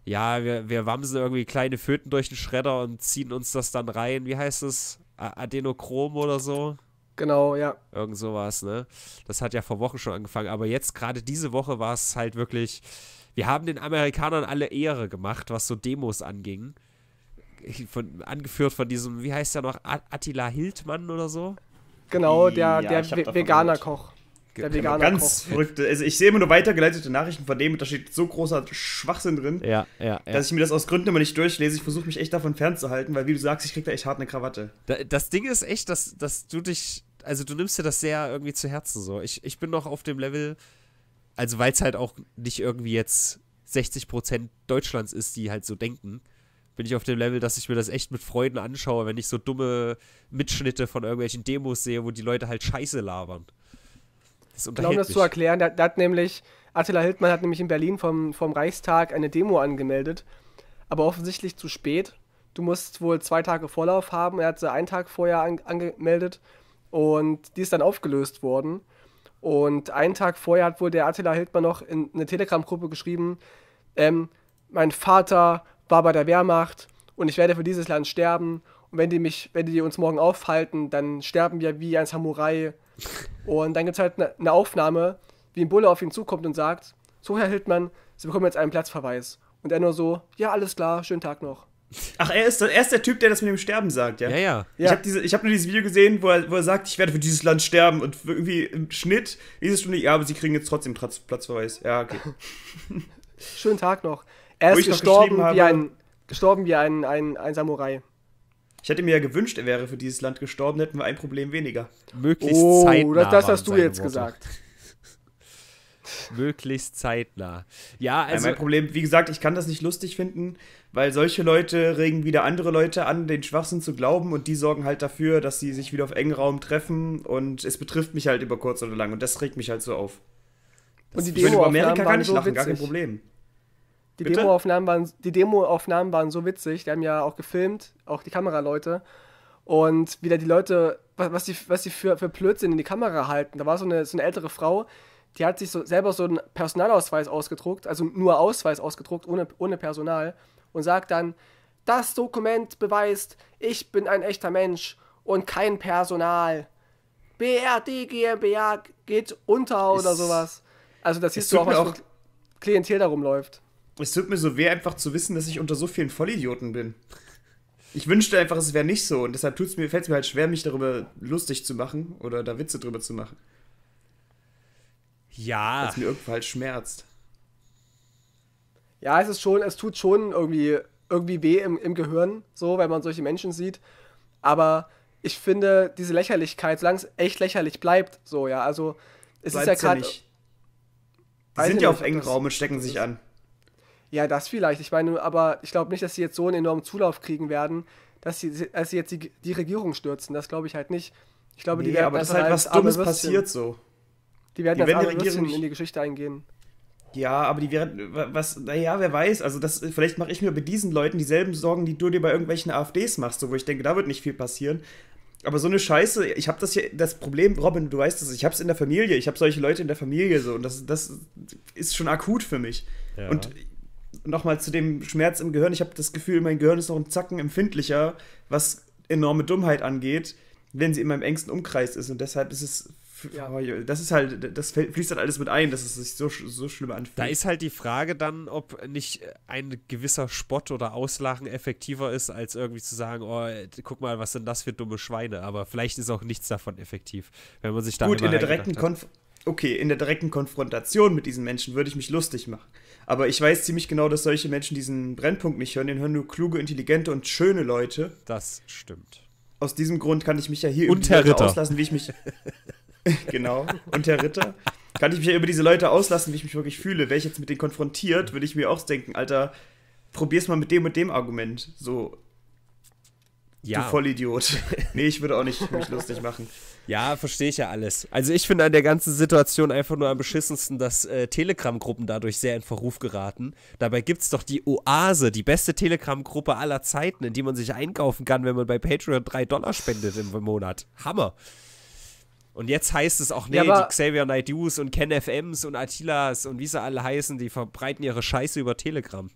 ja, wir, wir wamsen irgendwie kleine Föten durch den Schredder und ziehen uns das dann rein. Wie heißt es? Adenochrom oder so? Genau, ja. Irgend sowas, ne? Das hat ja vor Wochen schon angefangen, aber jetzt gerade diese Woche war es halt wirklich. Wir haben den Amerikanern alle Ehre gemacht, was so Demos anging. Von, angeführt von diesem, wie heißt der noch, Attila Hildmann oder so? Genau, der, ja, der Veganer-Koch. Der Veganer ganz Koch. verrückte. Also ich sehe immer nur weitergeleitete Nachrichten von dem, und da steht so großer Schwachsinn drin, ja, ja, ja. dass ich mir das aus Gründen immer nicht durchlese. Ich versuche mich echt davon fernzuhalten, weil wie du sagst, ich krieg da echt hart eine Krawatte. das Ding ist echt, dass, dass du dich, also du nimmst dir das sehr irgendwie zu Herzen so. Ich, ich bin noch auf dem Level, also weil es halt auch nicht irgendwie jetzt 60% Deutschlands ist, die halt so denken bin ich auf dem Level, dass ich mir das echt mit Freuden anschaue, wenn ich so dumme Mitschnitte von irgendwelchen Demos sehe, wo die Leute halt Scheiße labern. Das Glaube, um das zu erklären, da, hat nämlich, Attila Hildmann hat nämlich in Berlin vom, vom Reichstag eine Demo angemeldet, aber offensichtlich zu spät. Du musst wohl zwei Tage Vorlauf haben. Er hat sie einen Tag vorher an, angemeldet und die ist dann aufgelöst worden. Und einen Tag vorher hat wohl der Attila Hildmann noch in eine Telegram-Gruppe geschrieben, ähm, mein Vater war bei der Wehrmacht und ich werde für dieses Land sterben. Und wenn die mich, wenn die uns morgen aufhalten, dann sterben wir wie ein Samurai. (laughs) Und dann gibt es halt ne, eine ne Aufnahme, wie ein Bulle auf ihn zukommt und sagt, so Herr Hildmann, Sie bekommen jetzt einen Platzverweis. Und er nur so, ja, alles klar, schönen Tag noch. Ach, er ist, er ist der Typ, der das mit dem Sterben sagt, ja? Ja, ja. Ich habe hab nur dieses Video gesehen, wo er, wo er sagt, ich werde für dieses Land sterben und irgendwie im Schnitt, ist es schon nicht, ja, aber sie kriegen jetzt trotzdem Platz, Platzverweis. Ja, okay. (laughs) Schönen Tag noch. Er ist gestorben wie, ein, gestorben wie ein, ein, ein Samurai. Ich hätte mir ja gewünscht, er wäre für dieses Land gestorben, hätten wir ein Problem weniger. Möglichst oh, zeitnah. Das, das hast du jetzt Worte. gesagt. Möglichst zeitnah. Ja, also. Ja, mein also- Problem, wie gesagt, ich kann das nicht lustig finden, weil solche Leute regen wieder andere Leute an, den Schwachsinn zu glauben und die sorgen halt dafür, dass sie sich wieder auf engen Raum treffen und es betrifft mich halt über kurz oder lang und das regt mich halt so auf. Das und die Demo über Amerika kann ich lachen, witzig. gar kein Problem. Die Demoaufnahmen waren, die Demoaufnahmen waren so witzig. Die haben ja auch gefilmt, auch die Kameraleute. Und wieder die Leute, was sie was die für, für Blödsinn in die Kamera halten. Da war so eine, so eine ältere Frau, die hat sich so, selber so einen Personalausweis ausgedruckt, also nur Ausweis ausgedruckt, ohne, ohne Personal, und sagt dann, das Dokument beweist, ich bin ein echter Mensch und kein Personal. BRD GmbH geht unter oder ist, sowas. Also das siehst du auch, was auch Klientel darum läuft es tut mir so weh, einfach zu wissen, dass ich unter so vielen Vollidioten bin. Ich wünschte einfach, es wäre nicht so. Und deshalb mir, fällt es mir halt schwer, mich darüber lustig zu machen oder da Witze drüber zu machen. Ja. Was mir irgendwo halt schmerzt. Ja, es ist schon, es tut schon irgendwie, irgendwie weh im, im Gehirn, so, wenn man solche Menschen sieht. Aber ich finde, diese Lächerlichkeit, solange es echt lächerlich bleibt, so, ja, also, es Bleibt's ist ja gerade. Ja äh, die sind ja auf engen Raum und stecken sich an. Ja, das vielleicht. Ich meine, aber ich glaube nicht, dass sie jetzt so einen enormen Zulauf kriegen werden, dass sie, dass sie jetzt die, die Regierung stürzen. Das glaube ich halt nicht. Ich glaube, nee, die werden aber das ist halt was Dummes Würstchen. passiert so. Die werden die, als die Regierung nicht... in die Geschichte eingehen. Ja, aber die werden, was, naja, wer weiß, also das, vielleicht mache ich mir bei diesen Leuten dieselben Sorgen, die du dir bei irgendwelchen AfDs machst, so, wo ich denke, da wird nicht viel passieren. Aber so eine Scheiße, ich habe das hier, das Problem, Robin, du weißt es, ich habe es in der Familie, ich habe solche Leute in der Familie so und das, das ist schon akut für mich. Ja. Und nochmal zu dem Schmerz im Gehirn. Ich habe das Gefühl, mein Gehirn ist noch ein Zacken empfindlicher, was enorme Dummheit angeht, wenn sie in meinem engsten Umkreis ist. Und deshalb ist es. Ja. Oh, das ist halt, das fließt dann halt alles mit ein, dass es sich so, so schlimm anfühlt. Da ist halt die Frage dann, ob nicht ein gewisser Spott oder Auslachen effektiver ist, als irgendwie zu sagen, oh, guck mal, was sind das für dumme Schweine. Aber vielleicht ist auch nichts davon effektiv, wenn man sich da Gut, in der direkten Konf Okay, in der direkten Konfrontation mit diesen Menschen würde ich mich lustig machen. Aber ich weiß ziemlich genau, dass solche Menschen diesen Brennpunkt nicht hören. Den hören nur kluge, intelligente und schöne Leute. Das stimmt. Aus diesem Grund kann ich mich ja hier über die Leute auslassen, wie ich mich. (laughs) genau. Und Herr Ritter. Kann ich mich ja über diese Leute auslassen, wie ich mich wirklich fühle. Wäre ich jetzt mit denen konfrontiert, würde ich mir auch denken, Alter, probier's mal mit dem und dem Argument. So. Ja. Du Vollidiot. (laughs) nee, ich würde auch nicht mich lustig machen. Ja, verstehe ich ja alles. Also ich finde an der ganzen Situation einfach nur am beschissensten, dass äh, Telegram-Gruppen dadurch sehr in Verruf geraten. Dabei gibt es doch die Oase, die beste Telegram-Gruppe aller Zeiten, in die man sich einkaufen kann, wenn man bei Patreon 3 Dollar spendet im Monat. Hammer. Und jetzt heißt es auch, nee, ja, die Xavier Naidus und Ken FMs und Attilas und wie sie alle heißen, die verbreiten ihre Scheiße über Telegram.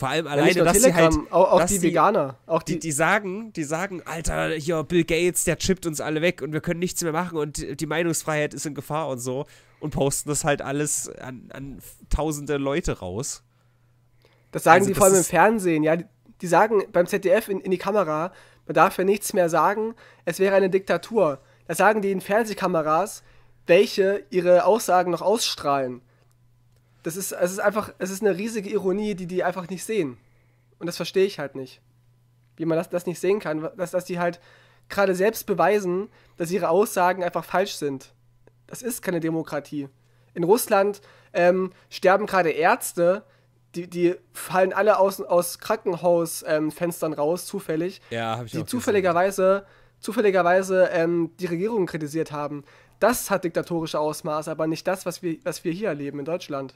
Vor allem alleine, ja, dass Telegram, halt, sie halt. Auch, auch die, Veganer. Auch die, die, die, sagen, die sagen, Alter, hier Bill Gates, der chippt uns alle weg und wir können nichts mehr machen und die Meinungsfreiheit ist in Gefahr und so. Und posten das halt alles an, an tausende Leute raus. Das sagen also, die vor allem im Fernsehen, ja. Die, sagen beim ZDF in, in die Kamera, man darf ja nichts mehr sagen, es wäre eine Diktatur. Das sagen die in Fernsehkameras, welche ihre Aussagen noch ausstrahlen das ist, es ist einfach, es ist eine riesige Ironie, die die einfach nicht sehen. Und das verstehe ich halt nicht. Wie man das, das nicht sehen kann, dass, dass die halt gerade selbst beweisen, dass ihre Aussagen einfach falsch sind. Das ist keine Demokratie. In Russland ähm, sterben gerade Ärzte, die, die fallen alle aus, aus Krankenhausfenstern ähm, raus, zufällig. Ja, habe ich Die auch zufälligerweise, zufälligerweise ähm, die Regierung kritisiert haben. Das hat diktatorische Ausmaße, aber nicht das, was wir, was wir hier erleben in Deutschland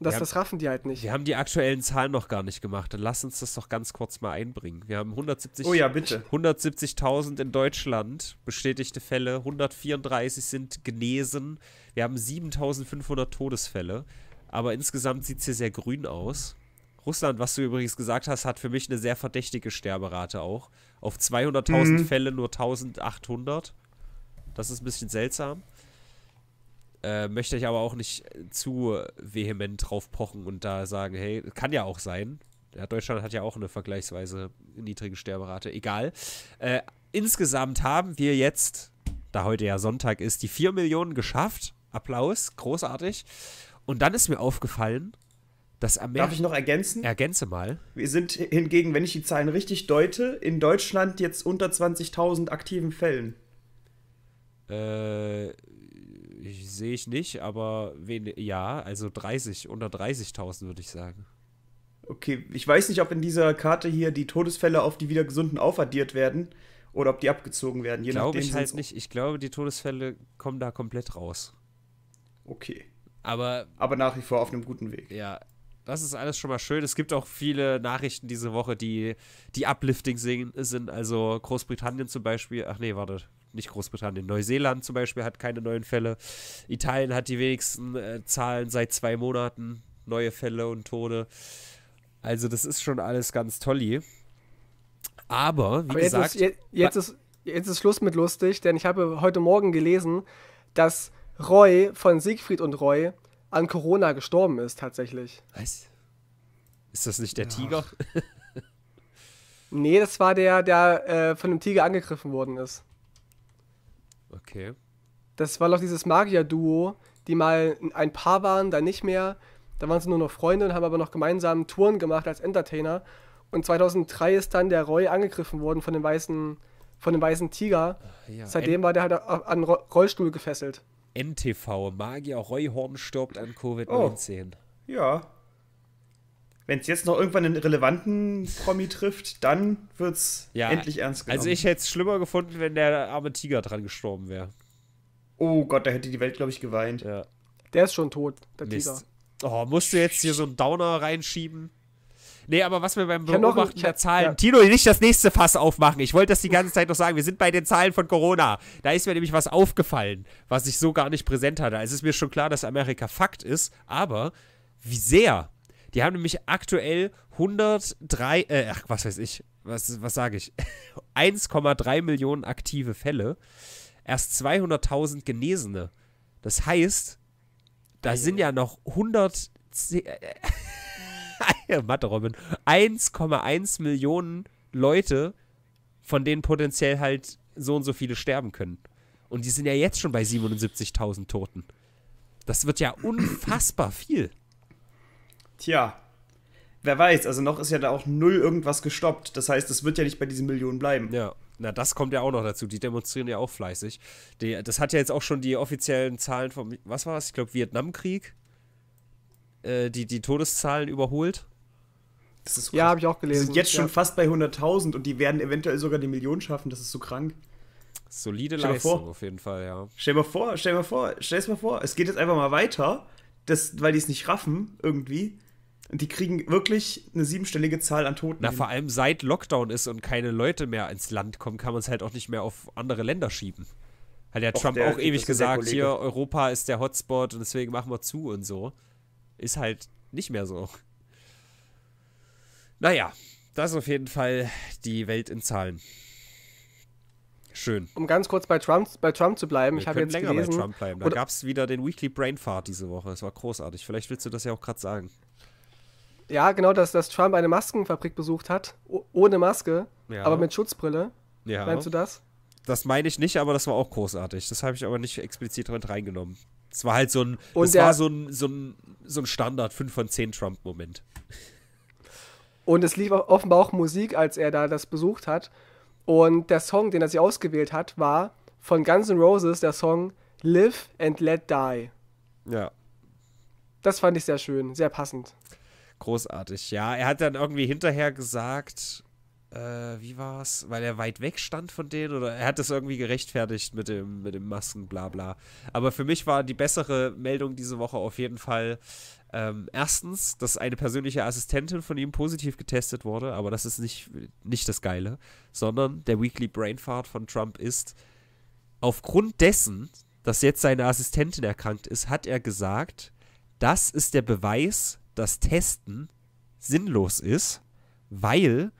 das, haben, das raffen die halt nicht. Wir haben die aktuellen Zahlen noch gar nicht gemacht. Dann lass uns das doch ganz kurz mal einbringen. Wir haben 170.000 oh ja, 170 in Deutschland bestätigte Fälle, 134 sind genesen. Wir haben 7.500 Todesfälle. Aber insgesamt sieht es hier sehr grün aus. Russland, was du übrigens gesagt hast, hat für mich eine sehr verdächtige Sterberate auch. Auf 200.000 mhm. Fälle nur 1.800. Das ist ein bisschen seltsam. Äh, möchte ich aber auch nicht zu vehement drauf pochen und da sagen, hey, kann ja auch sein. Ja, Deutschland hat ja auch eine vergleichsweise niedrige Sterberate. Egal. Äh, insgesamt haben wir jetzt, da heute ja Sonntag ist, die 4 Millionen geschafft. Applaus, großartig. Und dann ist mir aufgefallen, dass Amerika. Darf ich noch ergänzen? Ergänze mal. Wir sind hingegen, wenn ich die Zahlen richtig deute, in Deutschland jetzt unter 20.000 aktiven Fällen. Äh, ich, sehe ich nicht, aber wen, ja, also 30, unter 30.000 würde ich sagen. Okay, ich weiß nicht, ob in dieser Karte hier die Todesfälle auf die Wiedergesunden aufaddiert werden oder ob die abgezogen werden. Je glaube ich halt nicht. Ich glaube, die Todesfälle kommen da komplett raus. Okay. Aber, aber nach wie vor auf einem guten Weg. Ja, das ist alles schon mal schön. Es gibt auch viele Nachrichten diese Woche, die, die uplifting sind. Also Großbritannien zum Beispiel. Ach nee, wartet nicht Großbritannien, Neuseeland zum Beispiel hat keine neuen Fälle. Italien hat die wenigsten äh, Zahlen seit zwei Monaten, neue Fälle und Tode. Also das ist schon alles ganz toll. Aber, wie Aber jetzt gesagt... Ist, jetzt, jetzt, ist, jetzt ist Schluss mit lustig, denn ich habe heute Morgen gelesen, dass Roy von Siegfried und Roy an Corona gestorben ist tatsächlich. Was? Ist das nicht der ja. Tiger? (laughs) nee, das war der, der äh, von einem Tiger angegriffen worden ist. Okay. Das war noch dieses Magier-Duo, die mal ein Paar waren, dann nicht mehr. Da waren sie nur noch Freunde und haben aber noch gemeinsam Touren gemacht als Entertainer. Und 2003 ist dann der Roy angegriffen worden von dem weißen, von dem weißen Tiger. Ah, ja, Seitdem M war der halt an Rollstuhl gefesselt. NTV, Magier Roy Horn stirbt an Covid-19. Oh. Ja wenn es jetzt noch irgendwann einen relevanten Promi trifft, dann wird's ja, endlich ernst genommen. Also ich hätte es schlimmer gefunden, wenn der arme Tiger dran gestorben wäre. Oh Gott, da hätte die Welt, glaube ich, geweint. Ja. Der ist schon tot, der Mist. Tiger. Oh, musst du jetzt hier so einen Downer reinschieben? Nee, aber was wir beim Beobachten der Zahlen. Ja. Tino, nicht das nächste Fass aufmachen. Ich wollte das die ganze Zeit noch sagen. Wir sind bei den Zahlen von Corona. Da ist mir nämlich was aufgefallen, was ich so gar nicht präsent hatte. Also es ist mir schon klar, dass Amerika Fakt ist, aber wie sehr die haben nämlich aktuell 103, äh, ach, was weiß ich, was, was sage ich? 1,3 (laughs) Millionen aktive Fälle, erst 200.000 Genesene. Das heißt, da Eie. sind ja noch 100, äh, äh, (laughs) Mathe Robin, 1,1 Millionen Leute, von denen potenziell halt so und so viele sterben können. Und die sind ja jetzt schon bei 77.000 Toten. Das wird ja (clears throat) unfassbar viel. Tja, wer weiß, also noch ist ja da auch null irgendwas gestoppt. Das heißt, es wird ja nicht bei diesen Millionen bleiben. Ja. Na, das kommt ja auch noch dazu. Die demonstrieren ja auch fleißig. Die, das hat ja jetzt auch schon die offiziellen Zahlen vom, was war das? Ich glaube, Vietnamkrieg. Äh, die, die Todeszahlen überholt. Das ist ja, habe ich auch gelesen. Die sind jetzt ja. schon fast bei 100.000 und die werden eventuell sogar die Millionen schaffen. Das ist so krank. Solide stell Leistung vor, auf jeden Fall, ja. Stell dir mal vor, stell dir mal vor, stell dir mal vor, es geht jetzt einfach mal weiter, das, weil die es nicht raffen irgendwie die kriegen wirklich eine siebenstellige Zahl an Toten. Na, hin. vor allem seit Lockdown ist und keine Leute mehr ins Land kommen, kann man es halt auch nicht mehr auf andere Länder schieben. Hat ja auch Trump der, auch ewig gesagt, hier Europa ist der Hotspot und deswegen machen wir zu und so. Ist halt nicht mehr so. Naja, das ist auf jeden Fall die Welt in Zahlen. Schön. Um ganz kurz bei Trump, bei Trump zu bleiben, wir ich habe jetzt länger gelesen, bei Trump bleiben. Da gab es wieder den Weekly Brain Fart diese Woche. Es war großartig. Vielleicht willst du das ja auch gerade sagen. Ja, genau, dass, dass Trump eine Maskenfabrik besucht hat, ohne Maske, ja. aber mit Schutzbrille. Ja. Meinst du das? Das meine ich nicht, aber das war auch großartig. Das habe ich aber nicht explizit mit reingenommen. Es war halt so ein, und der, war so ein, so ein, so ein Standard 5 von 10 Trump-Moment. Und es lief offenbar auch Musik, als er da das besucht hat. Und der Song, den er sich ausgewählt hat, war von Guns N' Roses der Song Live and Let Die. Ja. Das fand ich sehr schön, sehr passend. Großartig. Ja, er hat dann irgendwie hinterher gesagt, äh, wie war's? Weil er weit weg stand von denen oder er hat das irgendwie gerechtfertigt mit dem, mit dem Masken, bla bla. Aber für mich war die bessere Meldung diese Woche auf jeden Fall. Ähm, erstens, dass eine persönliche Assistentin von ihm positiv getestet wurde, aber das ist nicht, nicht das Geile, sondern der Weekly Brainfart von Trump ist, aufgrund dessen, dass jetzt seine Assistentin erkrankt ist, hat er gesagt, das ist der Beweis, dass Testen sinnlos ist, weil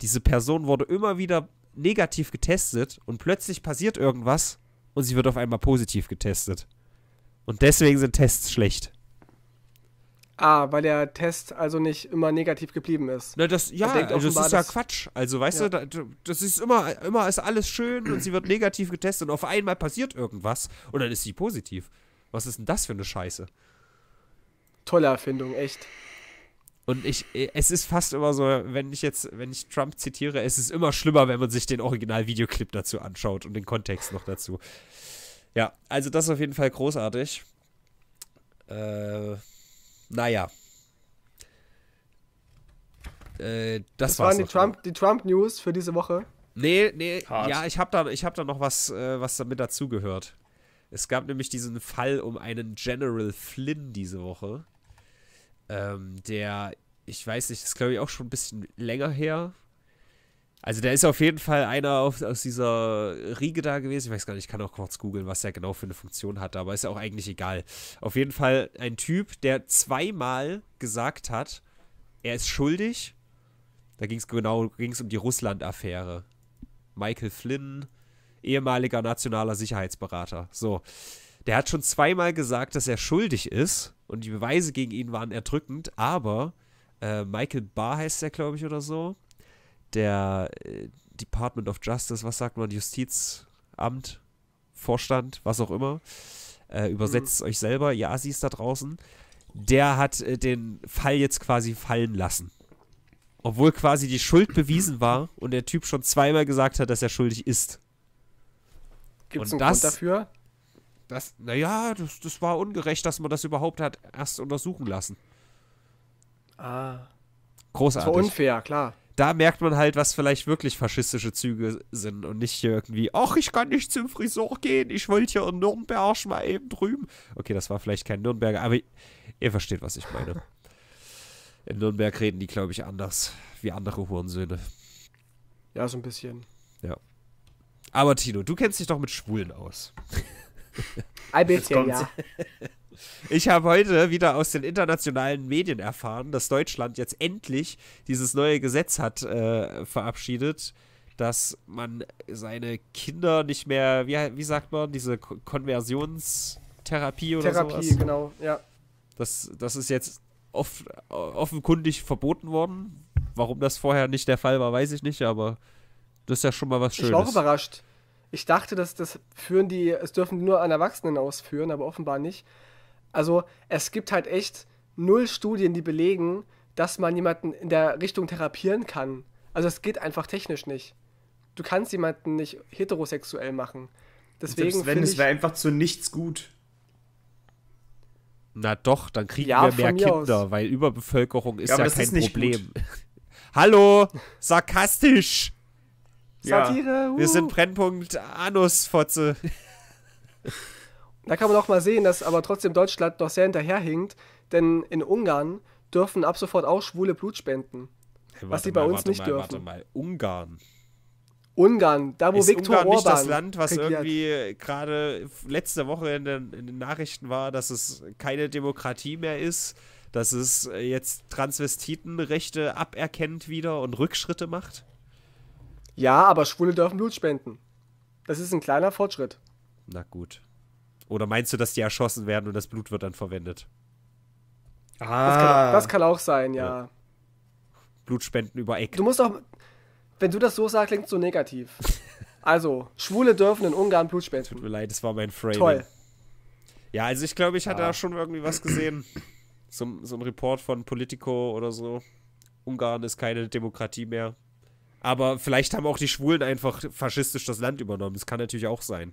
diese Person wurde immer wieder negativ getestet und plötzlich passiert irgendwas und sie wird auf einmal positiv getestet. Und deswegen sind Tests schlecht. Ah, weil der Test also nicht immer negativ geblieben ist. Na, das, ja, also das ist ja Quatsch. Also, weißt ja. du, das ist immer, immer ist alles schön und sie wird negativ getestet und auf einmal passiert irgendwas und dann ist sie positiv. Was ist denn das für eine Scheiße? tolle Erfindung, echt. Und ich, es ist fast immer so, wenn ich jetzt, wenn ich Trump zitiere, es ist immer schlimmer, wenn man sich den Original-Videoclip dazu anschaut und den Kontext noch dazu. Ja, also das ist auf jeden Fall großartig. Äh, naja. Äh, das, das waren die Trump, die Trump, News für diese Woche. Nee, nee, Hard. ja, ich habe da, hab da noch was, äh, was damit dazugehört. Es gab nämlich diesen Fall um einen General Flynn diese Woche. Ähm, der, ich weiß nicht, ist glaube ich auch schon ein bisschen länger her. Also der ist auf jeden Fall einer auf, aus dieser Riege da gewesen. Ich weiß gar nicht, ich kann auch kurz googeln, was der genau für eine Funktion hatte, aber ist ja auch eigentlich egal. Auf jeden Fall ein Typ, der zweimal gesagt hat, er ist schuldig. Da ging es genau ging's um die Russland-Affäre. Michael Flynn, ehemaliger nationaler Sicherheitsberater. So, der hat schon zweimal gesagt, dass er schuldig ist und die Beweise gegen ihn waren erdrückend, aber äh, Michael Barr heißt der, glaube ich, oder so, der äh, Department of Justice, was sagt man, Justizamt, Vorstand, was auch immer, äh, übersetzt mhm. euch selber, ja, sie ist da draußen, der hat äh, den Fall jetzt quasi fallen lassen. Obwohl quasi die Schuld bewiesen war und der Typ schon zweimal gesagt hat, dass er schuldig ist. Gibt es einen das, Grund dafür? Das, naja, das, das war ungerecht, dass man das überhaupt hat erst untersuchen lassen. Ah. Großartig. Das war unfair, klar. Da merkt man halt, was vielleicht wirklich faschistische Züge sind und nicht irgendwie, ach, ich kann nicht zum Friseur gehen, ich wollte hier in Nürnberg mal eben drüben. Okay, das war vielleicht kein Nürnberger, aber ihr versteht, was ich meine. (laughs) in Nürnberg reden die, glaube ich, anders, wie andere Hurensöhne. Ja, so ein bisschen. Ja. Aber Tino, du kennst dich doch mit Schwulen aus. (laughs) Ein bisschen, ja. (laughs) Ich habe heute wieder aus den internationalen Medien erfahren, dass Deutschland jetzt endlich dieses neue Gesetz hat äh, verabschiedet, dass man seine Kinder nicht mehr, wie, wie sagt man, diese Konversionstherapie oder Therapie, sowas. Therapie, genau, ja. Das, das ist jetzt off offenkundig verboten worden. Warum das vorher nicht der Fall war, weiß ich nicht, aber das ist ja schon mal was Schönes. Ich war auch überrascht. Ich dachte, dass das führen die, es dürfen nur an Erwachsenen ausführen, aber offenbar nicht. Also es gibt halt echt null Studien, die belegen, dass man jemanden in der Richtung therapieren kann. Also es geht einfach technisch nicht. Du kannst jemanden nicht heterosexuell machen. Deswegen Selbst wenn, es wäre einfach zu nichts gut. Na doch, dann kriegen ja, wir mehr Kinder, aus. weil Überbevölkerung ist ja, ja kein ist Problem. (laughs) Hallo, sarkastisch. Satire. Uh. Wir sind uh. Brennpunkt Anusfotze. Da kann man auch mal sehen, dass aber trotzdem Deutschland noch sehr hinterherhinkt, denn in Ungarn dürfen ab sofort auch Schwule Blut spenden. Hey, was die bei uns nicht mal, dürfen. Warte mal, Ungarn. Ungarn, da wo ist Viktor Ungarn Orban nicht das Land, was regiert. irgendwie gerade letzte Woche in den, in den, Nachrichten war, dass es keine Demokratie mehr ist, dass es jetzt Transvestitenrechte aberkennt wieder und Rückschritte macht? Ja, aber Schwule dürfen Blut spenden. Das ist ein kleiner Fortschritt. Na gut. Oder meinst du, dass die erschossen werden und das Blut wird dann verwendet? Ah. Das kann, das kann auch sein, ja. ja. Blutspenden über Eck. Du musst doch. Wenn du das so sagst, klingt es so negativ. (laughs) also, Schwule dürfen in Ungarn Blut spenden. Tut mir leid, das war mein Frame. Toll. Ja, also ich glaube, ich hatte ja. Ah. da schon irgendwie was gesehen. So, so ein Report von Politico oder so. Ungarn ist keine Demokratie mehr. Aber vielleicht haben auch die Schwulen einfach faschistisch das Land übernommen. Das kann natürlich auch sein.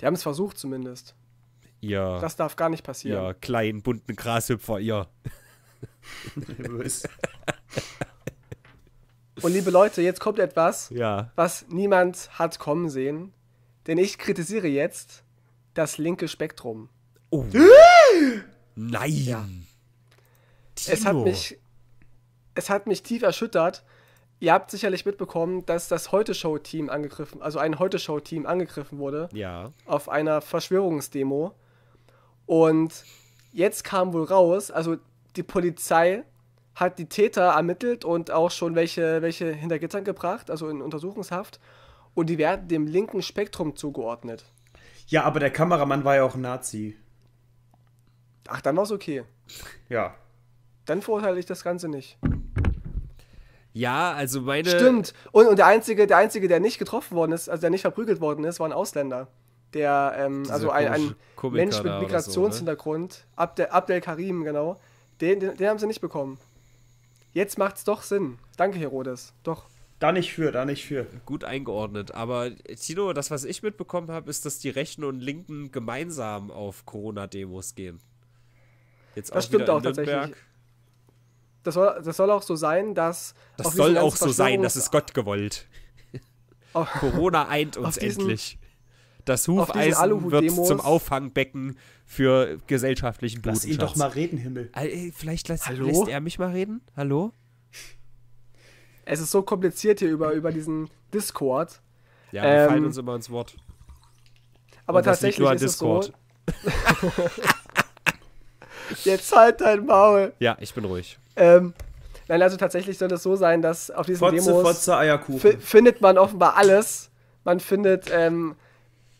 Die haben es versucht zumindest. Ja. Das darf gar nicht passieren. Ja, kleinen, bunten Grashüpfer, ja. Und liebe Leute, jetzt kommt etwas, ja. was niemand hat kommen sehen. Denn ich kritisiere jetzt das linke Spektrum. Oh. (gasps) Nein. Ja. Es hat mich es hat mich tief erschüttert, Ihr habt sicherlich mitbekommen, dass das Heute-Show-Team angegriffen, also ein Heute-Show-Team angegriffen wurde. Ja. Auf einer Verschwörungsdemo. Und jetzt kam wohl raus, also die Polizei hat die Täter ermittelt und auch schon welche, welche hinter Gittern gebracht, also in Untersuchungshaft. Und die werden dem linken Spektrum zugeordnet. Ja, aber der Kameramann war ja auch ein Nazi. Ach, dann war's okay. Ja. Dann verurteile ich das Ganze nicht. Ja, also meine. Stimmt. Und, und der, einzige, der Einzige, der nicht getroffen worden ist, also der nicht verprügelt worden ist, war ein Ausländer. Der, ähm, also ein, ein Mensch mit ne? Migrationshintergrund, so, Abdel, Abdel Karim, genau. Den, den, den haben sie nicht bekommen. Jetzt macht's doch Sinn. Danke, Herodes. Doch. Da nicht für, da nicht für. Gut eingeordnet. Aber Tino, das, was ich mitbekommen habe, ist, dass die Rechten und Linken gemeinsam auf Corona-Demos gehen. Jetzt das auch stimmt auch Nürnberg. tatsächlich das soll, das soll auch so sein, dass. Das soll auch so sein, das ist Gott gewollt. (laughs) Corona eint uns diesen, endlich. Das Hufeisen wird zum Auffangbecken für gesellschaftlichen Blut. Lass ihn doch mal reden, Himmel. Äh, vielleicht lass, lässt er mich mal reden. Hallo? Es ist so kompliziert hier über, über diesen Discord. Ja, wir ähm, fallen uns immer ins Wort. Aber Und tatsächlich ist Discord. es so. (laughs) Jetzt halt dein Maul. Ja, ich bin ruhig. Ähm, nein, also tatsächlich soll es so sein, dass auf diesen Fotze, Demos Fotze, findet man offenbar alles. Man findet ähm,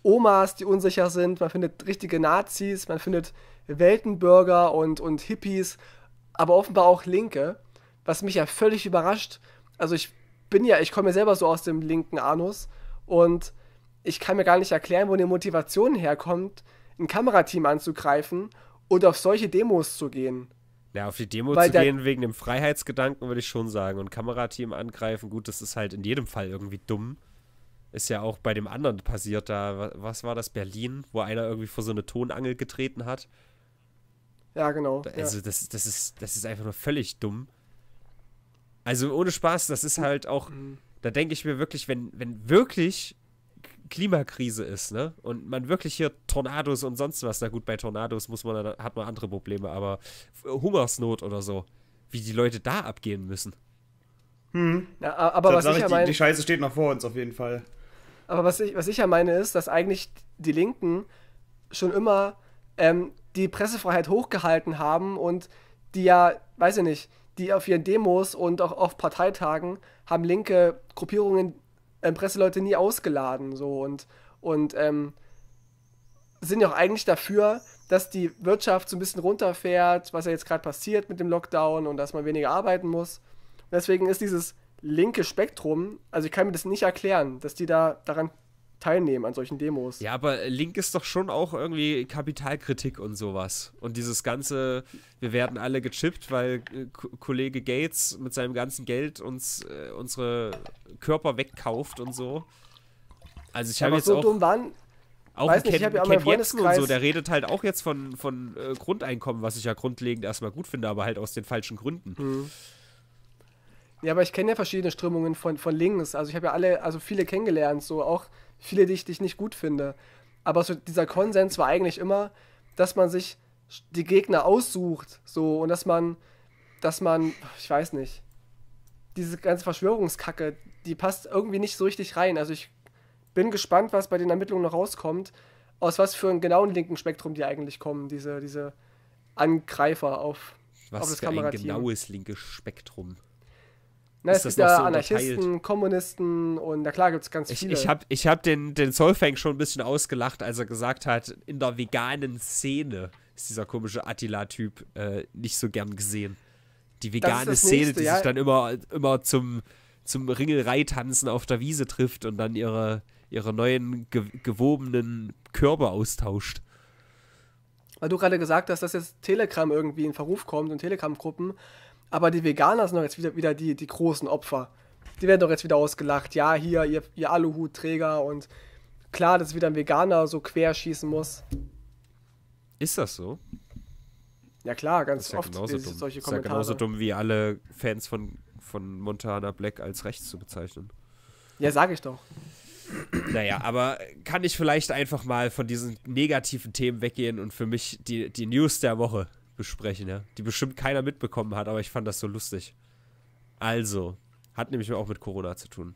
Omas, die unsicher sind, man findet richtige Nazis, man findet Weltenbürger und, und Hippies, aber offenbar auch Linke, was mich ja völlig überrascht. Also ich bin ja, ich komme ja selber so aus dem linken Anus und ich kann mir gar nicht erklären, wo die Motivation herkommt, ein Kamerateam anzugreifen und auf solche Demos zu gehen. Ja, auf die Demo Weil zu gehen wegen dem Freiheitsgedanken würde ich schon sagen. Und Kamerateam angreifen, gut, das ist halt in jedem Fall irgendwie dumm. Ist ja auch bei dem anderen passiert da. Was war das? Berlin, wo einer irgendwie vor so eine Tonangel getreten hat. Ja, genau. Also ja. Das, das, ist, das ist einfach nur völlig dumm. Also ohne Spaß, das ist halt auch. Mhm. Da denke ich mir wirklich, wenn, wenn wirklich Klimakrise ist, ne? Und man wirklich hier Tornados und sonst was, na gut, bei Tornados muss man, hat man andere Probleme, aber äh, Hungersnot oder so, wie die Leute da abgehen müssen. Hm. Ja, aber was ich, ja meine, die, die Scheiße steht noch vor uns auf jeden Fall. Aber was ich, was ich ja meine ist, dass eigentlich die Linken schon immer ähm, die Pressefreiheit hochgehalten haben und die ja, weiß ich nicht, die auf ihren Demos und auch auf Parteitagen haben linke Gruppierungen ähm, Presseleute nie ausgeladen. So und, und ähm, sind ja auch eigentlich dafür, dass die Wirtschaft so ein bisschen runterfährt, was ja jetzt gerade passiert mit dem Lockdown und dass man weniger arbeiten muss. Und deswegen ist dieses linke Spektrum, also ich kann mir das nicht erklären, dass die da daran teilnehmen an solchen Demos. Ja, aber Link ist doch schon auch irgendwie Kapitalkritik und sowas. Und dieses ganze, wir werden alle gechippt, weil äh, Kollege Gates mit seinem ganzen Geld uns äh, unsere Körper wegkauft und so. Also ich habe jetzt so auch... Dumm waren, auch Weiß nicht, Ken, ich ja Ken und so, der redet halt auch jetzt von, von äh, Grundeinkommen, was ich ja grundlegend erstmal gut finde, aber halt aus den falschen Gründen. Mhm. Ja, aber ich kenne ja verschiedene Strömungen von, von links. Also ich habe ja alle, also viele kennengelernt, so auch viele, die ich, die ich nicht gut finde. Aber so dieser Konsens war eigentlich immer, dass man sich die Gegner aussucht, so und dass man, dass man, ich weiß nicht, diese ganze Verschwörungskacke, die passt irgendwie nicht so richtig rein. Also ich bin gespannt, was bei den Ermittlungen noch rauskommt, aus was für einem genauen linken Spektrum die eigentlich kommen, diese, diese Angreifer auf, was auf das für ein genaues linkes Spektrum. Na, es gibt ja so Anarchisten, Kommunisten und na klar gibt es ganz viele. Ich, habe ich hab den, den Solfang schon ein bisschen ausgelacht, als er gesagt hat, in der veganen Szene ist dieser komische Attila-Typ äh, nicht so gern gesehen. Die vegane Szene, nächste, die ja. sich dann immer, immer zum, zum Ringelreitanzen auf der Wiese trifft und dann ihre, ihre neuen ge gewobenen Körbe austauscht. Weil du gerade gesagt hast, dass jetzt Telegram irgendwie in Verruf kommt und Telegram-Gruppen. Aber die Veganer sind doch jetzt wieder, wieder die, die großen Opfer. Die werden doch jetzt wieder ausgelacht. Ja, hier, ihr, ihr Aluhutträger und klar, dass wieder ein Veganer so querschießen muss. Ist das so? Ja klar, ganz das ist ja oft genauso dumm. solche Kommentare. Das ist ja genauso dumm, wie alle Fans von, von Montana Black als rechts zu bezeichnen. Ja, sage ich doch. Naja, aber kann ich vielleicht einfach mal von diesen negativen Themen weggehen und für mich die, die News der Woche besprechen, ja. Die bestimmt keiner mitbekommen hat, aber ich fand das so lustig. Also, hat nämlich auch mit Corona zu tun.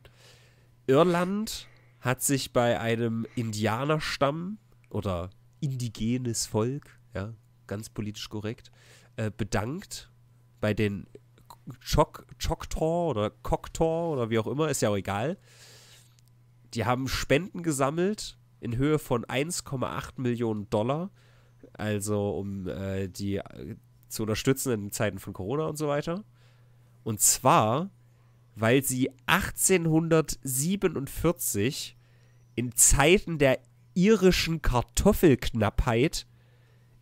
Irland hat sich bei einem Indianerstamm oder indigenes Volk, ja, ganz politisch korrekt, äh, bedankt bei den Choctaw oder Coctaw oder wie auch immer, ist ja auch egal. Die haben Spenden gesammelt in Höhe von 1,8 Millionen Dollar also um äh, die äh, zu unterstützen in Zeiten von Corona und so weiter. Und zwar, weil sie 1847 in Zeiten der irischen Kartoffelknappheit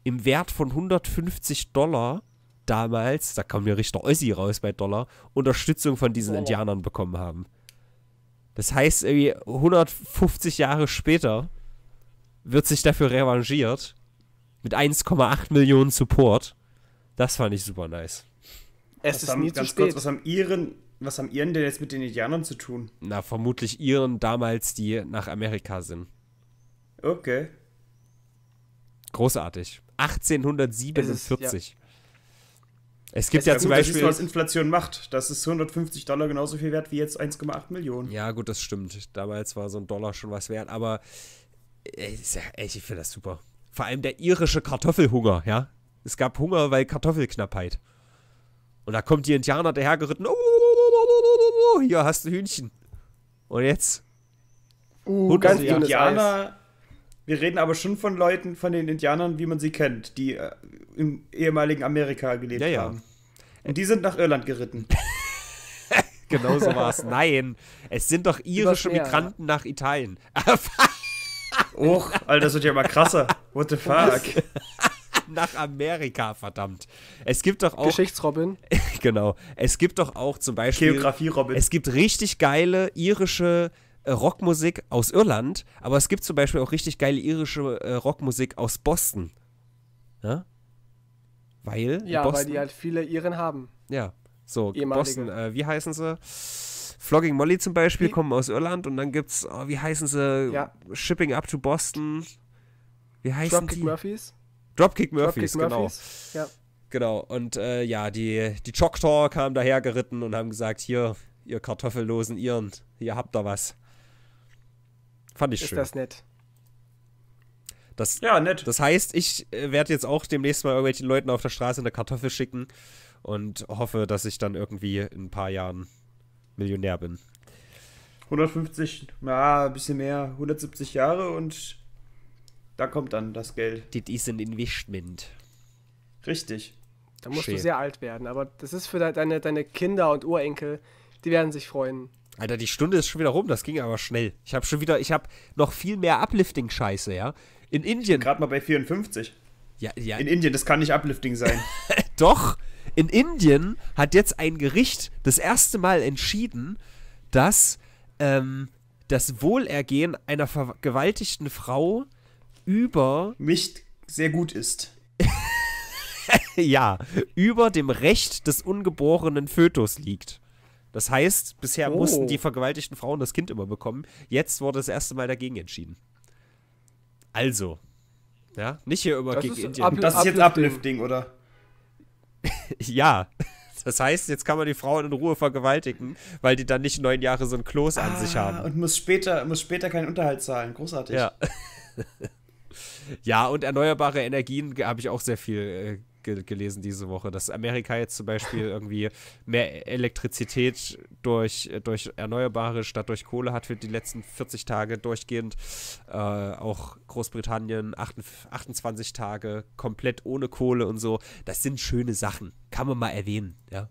im Wert von 150 Dollar damals, da kam mir Richter Ossi raus bei Dollar, Unterstützung von diesen oh. Indianern bekommen haben. Das heißt, irgendwie 150 Jahre später wird sich dafür revanchiert mit 1,8 Millionen Support. Das fand ich super nice. Es was ist haben, nie ganz zu spät. Kurz, was haben Iren, was haben Iren denn jetzt mit den Indianern zu tun? Na, vermutlich Iren damals, die nach Amerika sind. Okay. Großartig. 1847. Es gibt es ja, ja gut, zum Beispiel. Das ist, was Inflation macht. Das ist 150 Dollar genauso viel wert wie jetzt 1,8 Millionen. Ja, gut, das stimmt. Damals war so ein Dollar schon was wert, aber äh, ich, ich finde das super. Vor allem der irische Kartoffelhunger, ja. Es gab Hunger, weil Kartoffelknappheit. Und da kommt die Indianer dahergeritten. Oh, oh, oh, oh, hier hast du Hühnchen. Und jetzt? Uh, ganz also Indianer. Wir reden aber schon von Leuten, von den Indianern, wie man sie kennt, die äh, im ehemaligen Amerika gelebt ja, ja. haben. Und die sind nach Irland geritten. (laughs) genau so war es. Nein, es sind doch irische Migranten nach Italien. (laughs) Ah, Och, Alter, das wird ja immer krasser. What the fuck? (laughs) nach Amerika, verdammt. Es gibt doch auch. Geschichtsrobin. (laughs) genau. Es gibt doch auch zum Beispiel. Geografie-Robin. Es gibt richtig geile irische äh, Rockmusik aus Irland, aber es gibt zum Beispiel auch richtig geile irische äh, Rockmusik aus Boston. Ja? Weil? Ja, Boston, weil die halt viele Iren haben. Ja. So, Ehemalige. Boston, äh, wie heißen sie? Flogging Molly zum Beispiel die hm. kommen aus Irland und dann gibt's, oh, wie heißen sie? Ja. Shipping Up to Boston. Wie heißen Dropkick die? Murphys. Dropkick Murphys, Dropkick genau. Murphys. Ja. Genau, und äh, ja, die, die Choctaw kamen daher geritten und haben gesagt, hier, ihr kartoffellosen Iren, hier habt ihr was. Fand ich Ist schön. Ist das nett. Das, ja, nett. Das heißt, ich äh, werde jetzt auch demnächst mal irgendwelchen Leuten auf der Straße eine Kartoffel schicken und hoffe, dass ich dann irgendwie in ein paar Jahren Millionär bin. 150, ja, ein bisschen mehr, 170 Jahre und da kommt dann das Geld. Das ist ein Investment. Richtig. Da musst Schön. du sehr alt werden, aber das ist für deine, deine Kinder und Urenkel, die werden sich freuen. Alter, die Stunde ist schon wieder rum, das ging aber schnell. Ich habe schon wieder, ich habe noch viel mehr Uplifting-Scheiße, ja. In Indien. Gerade mal bei 54. Ja, ja. In Indien, das kann nicht Uplifting sein. (laughs) Doch. In Indien hat jetzt ein Gericht das erste Mal entschieden, dass ähm, das Wohlergehen einer vergewaltigten Frau über. Nicht sehr gut ist. (laughs) ja, über dem Recht des ungeborenen Fötus liegt. Das heißt, bisher oh. mussten die vergewaltigten Frauen das Kind immer bekommen. Jetzt wurde das erste Mal dagegen entschieden. Also. Ja, nicht hier über das gegen Indien. das ist jetzt Uplifting, oder? (laughs) ja. Das heißt, jetzt kann man die Frauen in Ruhe vergewaltigen, weil die dann nicht neun Jahre so ein Kloß ah, an sich ah, haben. Und muss später, muss später keinen Unterhalt zahlen. Großartig. Ja. (laughs) ja, und erneuerbare Energien habe ich auch sehr viel äh, ge gelesen diese Woche, dass Amerika jetzt zum Beispiel irgendwie mehr Elektrizität durch, durch Erneuerbare statt durch Kohle hat für die letzten 40 Tage durchgehend. Äh, auch Großbritannien 28 Tage komplett ohne Kohle und so. Das sind schöne Sachen. Kann man mal erwähnen, ja.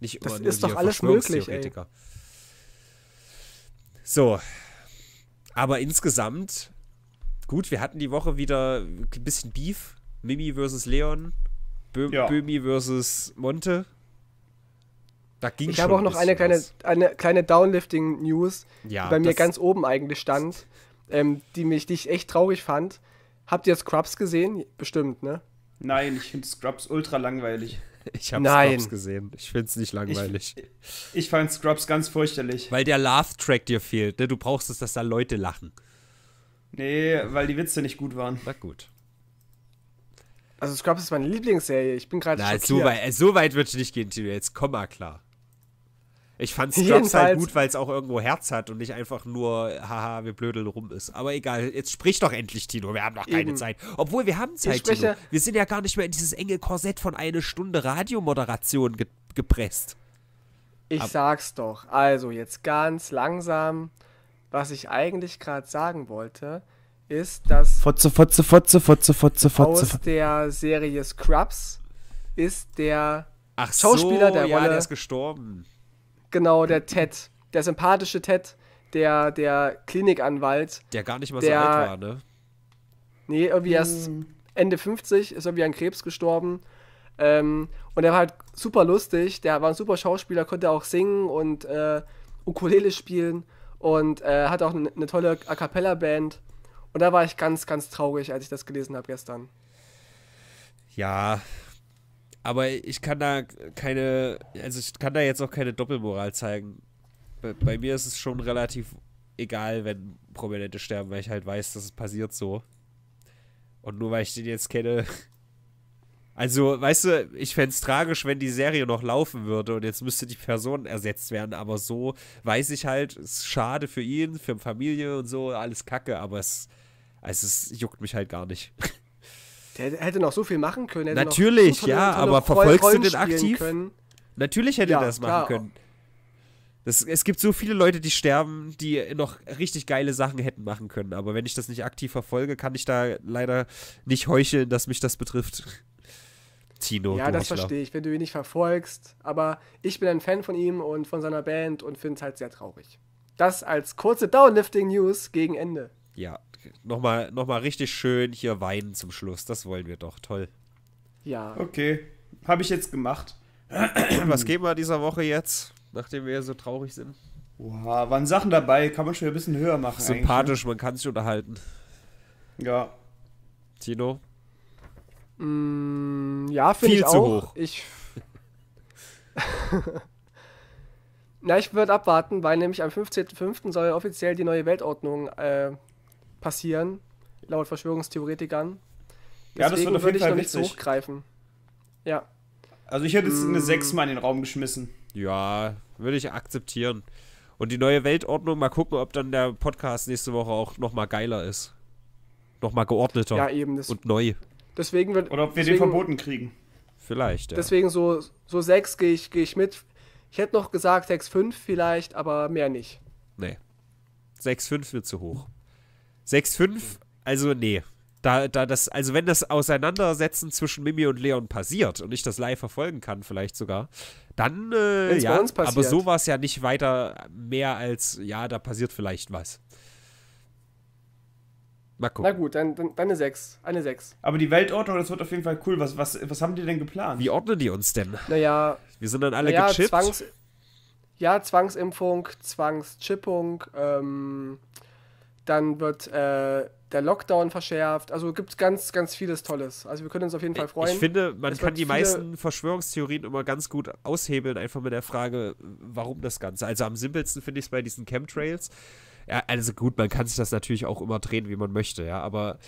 Nicht das ist doch alles möglich. Ey. So. Aber insgesamt, gut, wir hatten die Woche wieder ein bisschen Beef. Mimi versus Leon Bö ja. Bömi versus Monte. Da ging ich habe auch noch eine kleine, eine kleine Downlifting-News, ja, die bei mir ganz oben eigentlich stand, ähm, die, mich, die ich echt traurig fand. Habt ihr Scrubs gesehen? Bestimmt, ne? Nein, ich finde Scrubs ultra langweilig. (laughs) Ich habe Scrubs gesehen. Ich finde es nicht langweilig. Ich, ich fand Scrubs ganz fürchterlich. Weil der Laugh-Track dir fehlt. Ne? Du brauchst es, dass da Leute lachen. Nee, weil die Witze nicht gut waren. Na gut. Also Scrubs ist meine Lieblingsserie. Ich bin gerade schockiert. So weit, so weit wird nicht gehen, Tino. Jetzt komm mal klar. Ich fand Scrubs (laughs) halt Jedenfalls. halt gut, weil es auch irgendwo Herz hat und nicht einfach nur, haha, wir blödeln rum ist. Aber egal, jetzt sprich doch endlich, Tino. Wir haben noch keine Eben. Zeit. Obwohl, wir haben Zeit, halt, Tino. Wir sind ja gar nicht mehr in dieses enge Korsett von einer Stunde Radiomoderation ge gepresst. Ich Ab sag's doch. Also, jetzt ganz langsam, was ich eigentlich gerade sagen wollte ist, dass Fotze, Fotze, Fotze, Fotze, Fotze, Fotze. Aus der Serie Scrubs ist der Ach Schauspieler so, der ja, Rolle. Der ist gestorben. Genau, der Ted, der sympathische Ted, der der Klinikanwalt, der gar nicht mal der, so alt war, ne? Nee, irgendwie hm. erst Ende 50 ist irgendwie an Krebs gestorben. Ähm, und er war halt super lustig, der war ein super Schauspieler, konnte auch singen und äh, Ukulele spielen und äh, hat auch eine ne tolle A Cappella-Band. Und da war ich ganz, ganz traurig, als ich das gelesen habe gestern. Ja, aber ich kann da keine, also ich kann da jetzt auch keine Doppelmoral zeigen. Bei, bei mir ist es schon relativ egal, wenn Prominente sterben, weil ich halt weiß, dass es passiert so. Und nur weil ich den jetzt kenne. (laughs) Also, weißt du, ich fände es tragisch, wenn die Serie noch laufen würde und jetzt müsste die Person ersetzt werden. Aber so weiß ich halt, es ist schade für ihn, für die Familie und so, alles kacke. Aber es also es juckt mich halt gar nicht. Der hätte noch so viel machen können. Natürlich, tolle, ja, aber verfolgst Rollen du den aktiv? Können. Natürlich hätte ja, er das machen klar. können. Das, es gibt so viele Leute, die sterben, die noch richtig geile Sachen hätten machen können. Aber wenn ich das nicht aktiv verfolge, kann ich da leider nicht heucheln, dass mich das betrifft. Tino. Ja, das verstehe ich, wenn du ihn nicht verfolgst. Aber ich bin ein Fan von ihm und von seiner Band und finde es halt sehr traurig. Das als kurze Downlifting-News gegen Ende. Ja, nochmal noch mal richtig schön hier weinen zum Schluss. Das wollen wir doch. Toll. Ja. Okay. Habe ich jetzt gemacht. (clears throat) Was geben wir dieser Woche jetzt, nachdem wir so traurig sind? Wow, waren Sachen dabei, kann man schon ein bisschen höher machen. Ne? Sympathisch, ne? man kann sich unterhalten. Ja. Tino? Mm, ja, finde ich auch. Viel zu Hoch. Ich. (laughs) Na, ich würde abwarten, weil nämlich am 15.05. soll offiziell die neue Weltordnung äh, passieren, laut Verschwörungstheoretikern. Deswegen ja, das wird auf jeden Fall nicht so hochgreifen. Ja. Also ich hätte jetzt eine 6 mm. mal in den Raum geschmissen. Ja, würde ich akzeptieren. Und die neue Weltordnung, mal gucken, ob dann der Podcast nächste Woche auch nochmal geiler ist. Nochmal geordneter. Ja, eben. Das, und neu. Deswegen wird, Oder ob wir deswegen, den verboten kriegen. Vielleicht, ja. Deswegen so, so 6 gehe ich, geh ich mit. Ich hätte noch gesagt 6,5 vielleicht, aber mehr nicht. Nee. 6,5 wird zu hoch. 6-5, also nee. Da, da das, also wenn das Auseinandersetzen zwischen Mimi und Leon passiert und ich das live verfolgen kann, vielleicht sogar, dann äh, Wenn's ja, aber so war es ja nicht weiter mehr als, ja, da passiert vielleicht was. Mal gucken. Na gut, dann, dann, dann eine 6. Eine 6. Aber die Weltordnung, das wird auf jeden Fall cool. Was, was, was haben die denn geplant? Wie ordnen die uns denn? Naja. Wir sind dann alle naja, gechippt. Zwangs, ja, Zwangsimpfung, Zwangschippung, ähm, dann wird äh, der Lockdown verschärft. Also gibt es ganz, ganz vieles Tolles. Also wir können uns auf jeden Fall freuen. Ich finde, man es kann die meisten Verschwörungstheorien immer ganz gut aushebeln, einfach mit der Frage, warum das Ganze. Also am simpelsten finde ich es bei diesen Chemtrails. Ja, also gut, man kann sich das natürlich auch immer drehen, wie man möchte, ja. Aber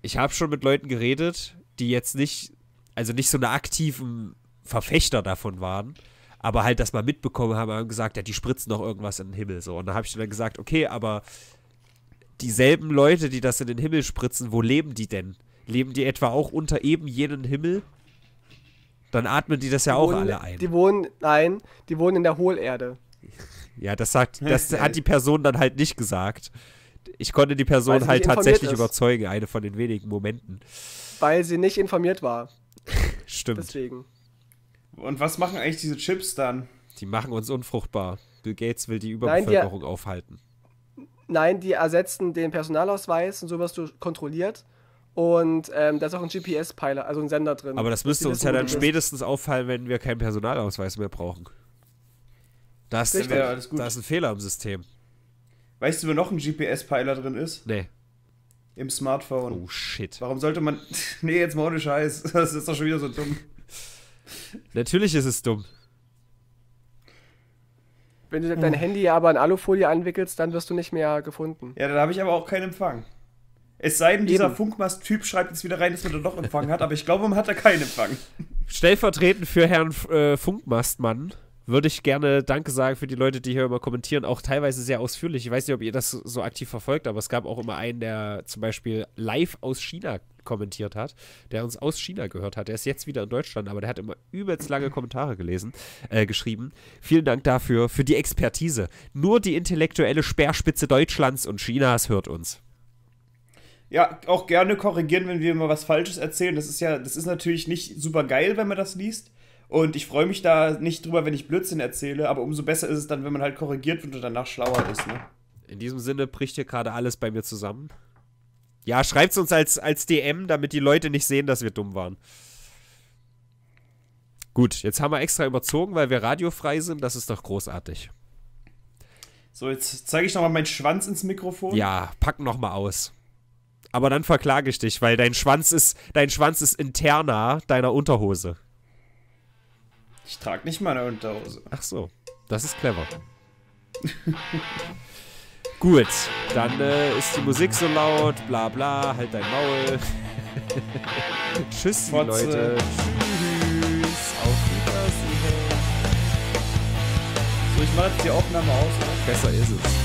ich habe schon mit Leuten geredet, die jetzt nicht, also nicht so eine aktiven Verfechter davon waren, aber halt das mal mitbekommen haben, haben gesagt, ja, die spritzen doch irgendwas in den Himmel so. Und da habe ich dann gesagt, okay, aber dieselben Leute, die das in den Himmel spritzen, wo leben die denn? Leben die etwa auch unter eben jenen Himmel? Dann atmen die das ja die auch wohnen, alle ein. Die wohnen, nein, die wohnen in der Hohlerde. Ja, das sagt, das (laughs) hat die Person dann halt nicht gesagt. Ich konnte die Person halt tatsächlich ist. überzeugen, eine von den wenigen Momenten. Weil sie nicht informiert war. (laughs) Stimmt. Deswegen. Und was machen eigentlich diese Chips dann? Die machen uns unfruchtbar. Bill Gates will die Überbevölkerung Nein, die aufhalten. Nein, die ersetzen den Personalausweis und so wirst du kontrolliert. Und ähm, da ist auch ein GPS-Peiler, also ein Sender drin. Aber das müsste uns ja dann spätestens auffallen, wenn wir keinen Personalausweis mehr brauchen. Da Richtig. ja, alles gut. das ist ein Fehler im System. Weißt du, wo noch ein GPS-Peiler drin ist? Nee. Im Smartphone. Oh shit. Warum sollte man. (laughs) nee, jetzt mal ohne Scheiß. (laughs) Das ist doch schon wieder so dumm. Natürlich ist es dumm. Wenn du hm. dein Handy aber in Alufolie anwickelst, dann wirst du nicht mehr gefunden. Ja, dann habe ich aber auch keinen Empfang. Es sei denn, dieser Funkmast-Typ schreibt jetzt wieder rein, dass man da doch Empfang hat, aber ich glaube, man hat da keinen Empfang. (laughs) Stellvertretend für Herrn äh, Funkmastmann würde ich gerne Danke sagen für die Leute, die hier immer kommentieren, auch teilweise sehr ausführlich. Ich weiß nicht, ob ihr das so aktiv verfolgt, aber es gab auch immer einen, der zum Beispiel live aus China kommentiert hat, der uns aus China gehört hat. Der ist jetzt wieder in Deutschland, aber der hat immer übelst lange Kommentare gelesen, äh, geschrieben. Vielen Dank dafür, für die Expertise. Nur die intellektuelle Speerspitze Deutschlands und Chinas hört uns. Ja, auch gerne korrigieren, wenn wir mal was Falsches erzählen. Das ist ja, das ist natürlich nicht super geil, wenn man das liest. Und ich freue mich da nicht drüber, wenn ich Blödsinn erzähle, aber umso besser ist es dann, wenn man halt korrigiert wird und danach schlauer ist. Ne? In diesem Sinne bricht hier gerade alles bei mir zusammen. Ja, schreibt es uns als, als DM, damit die Leute nicht sehen, dass wir dumm waren. Gut, jetzt haben wir extra überzogen, weil wir radiofrei sind. Das ist doch großartig. So, jetzt zeige ich nochmal meinen Schwanz ins Mikrofon. Ja, pack nochmal aus. Aber dann verklage ich dich, weil dein Schwanz ist, dein Schwanz ist interner deiner Unterhose. Ich trage nicht meine Unterhose. Ach so, das ist clever. (laughs) Gut, dann äh, ist die Musik so laut, bla bla, halt dein Maul. (laughs) Tschüss, Fotze. Leute. Tschüss, auf Wiedersehen. So, ich mach jetzt die Aufnahme aus. Oder? Ne? Besser ist es.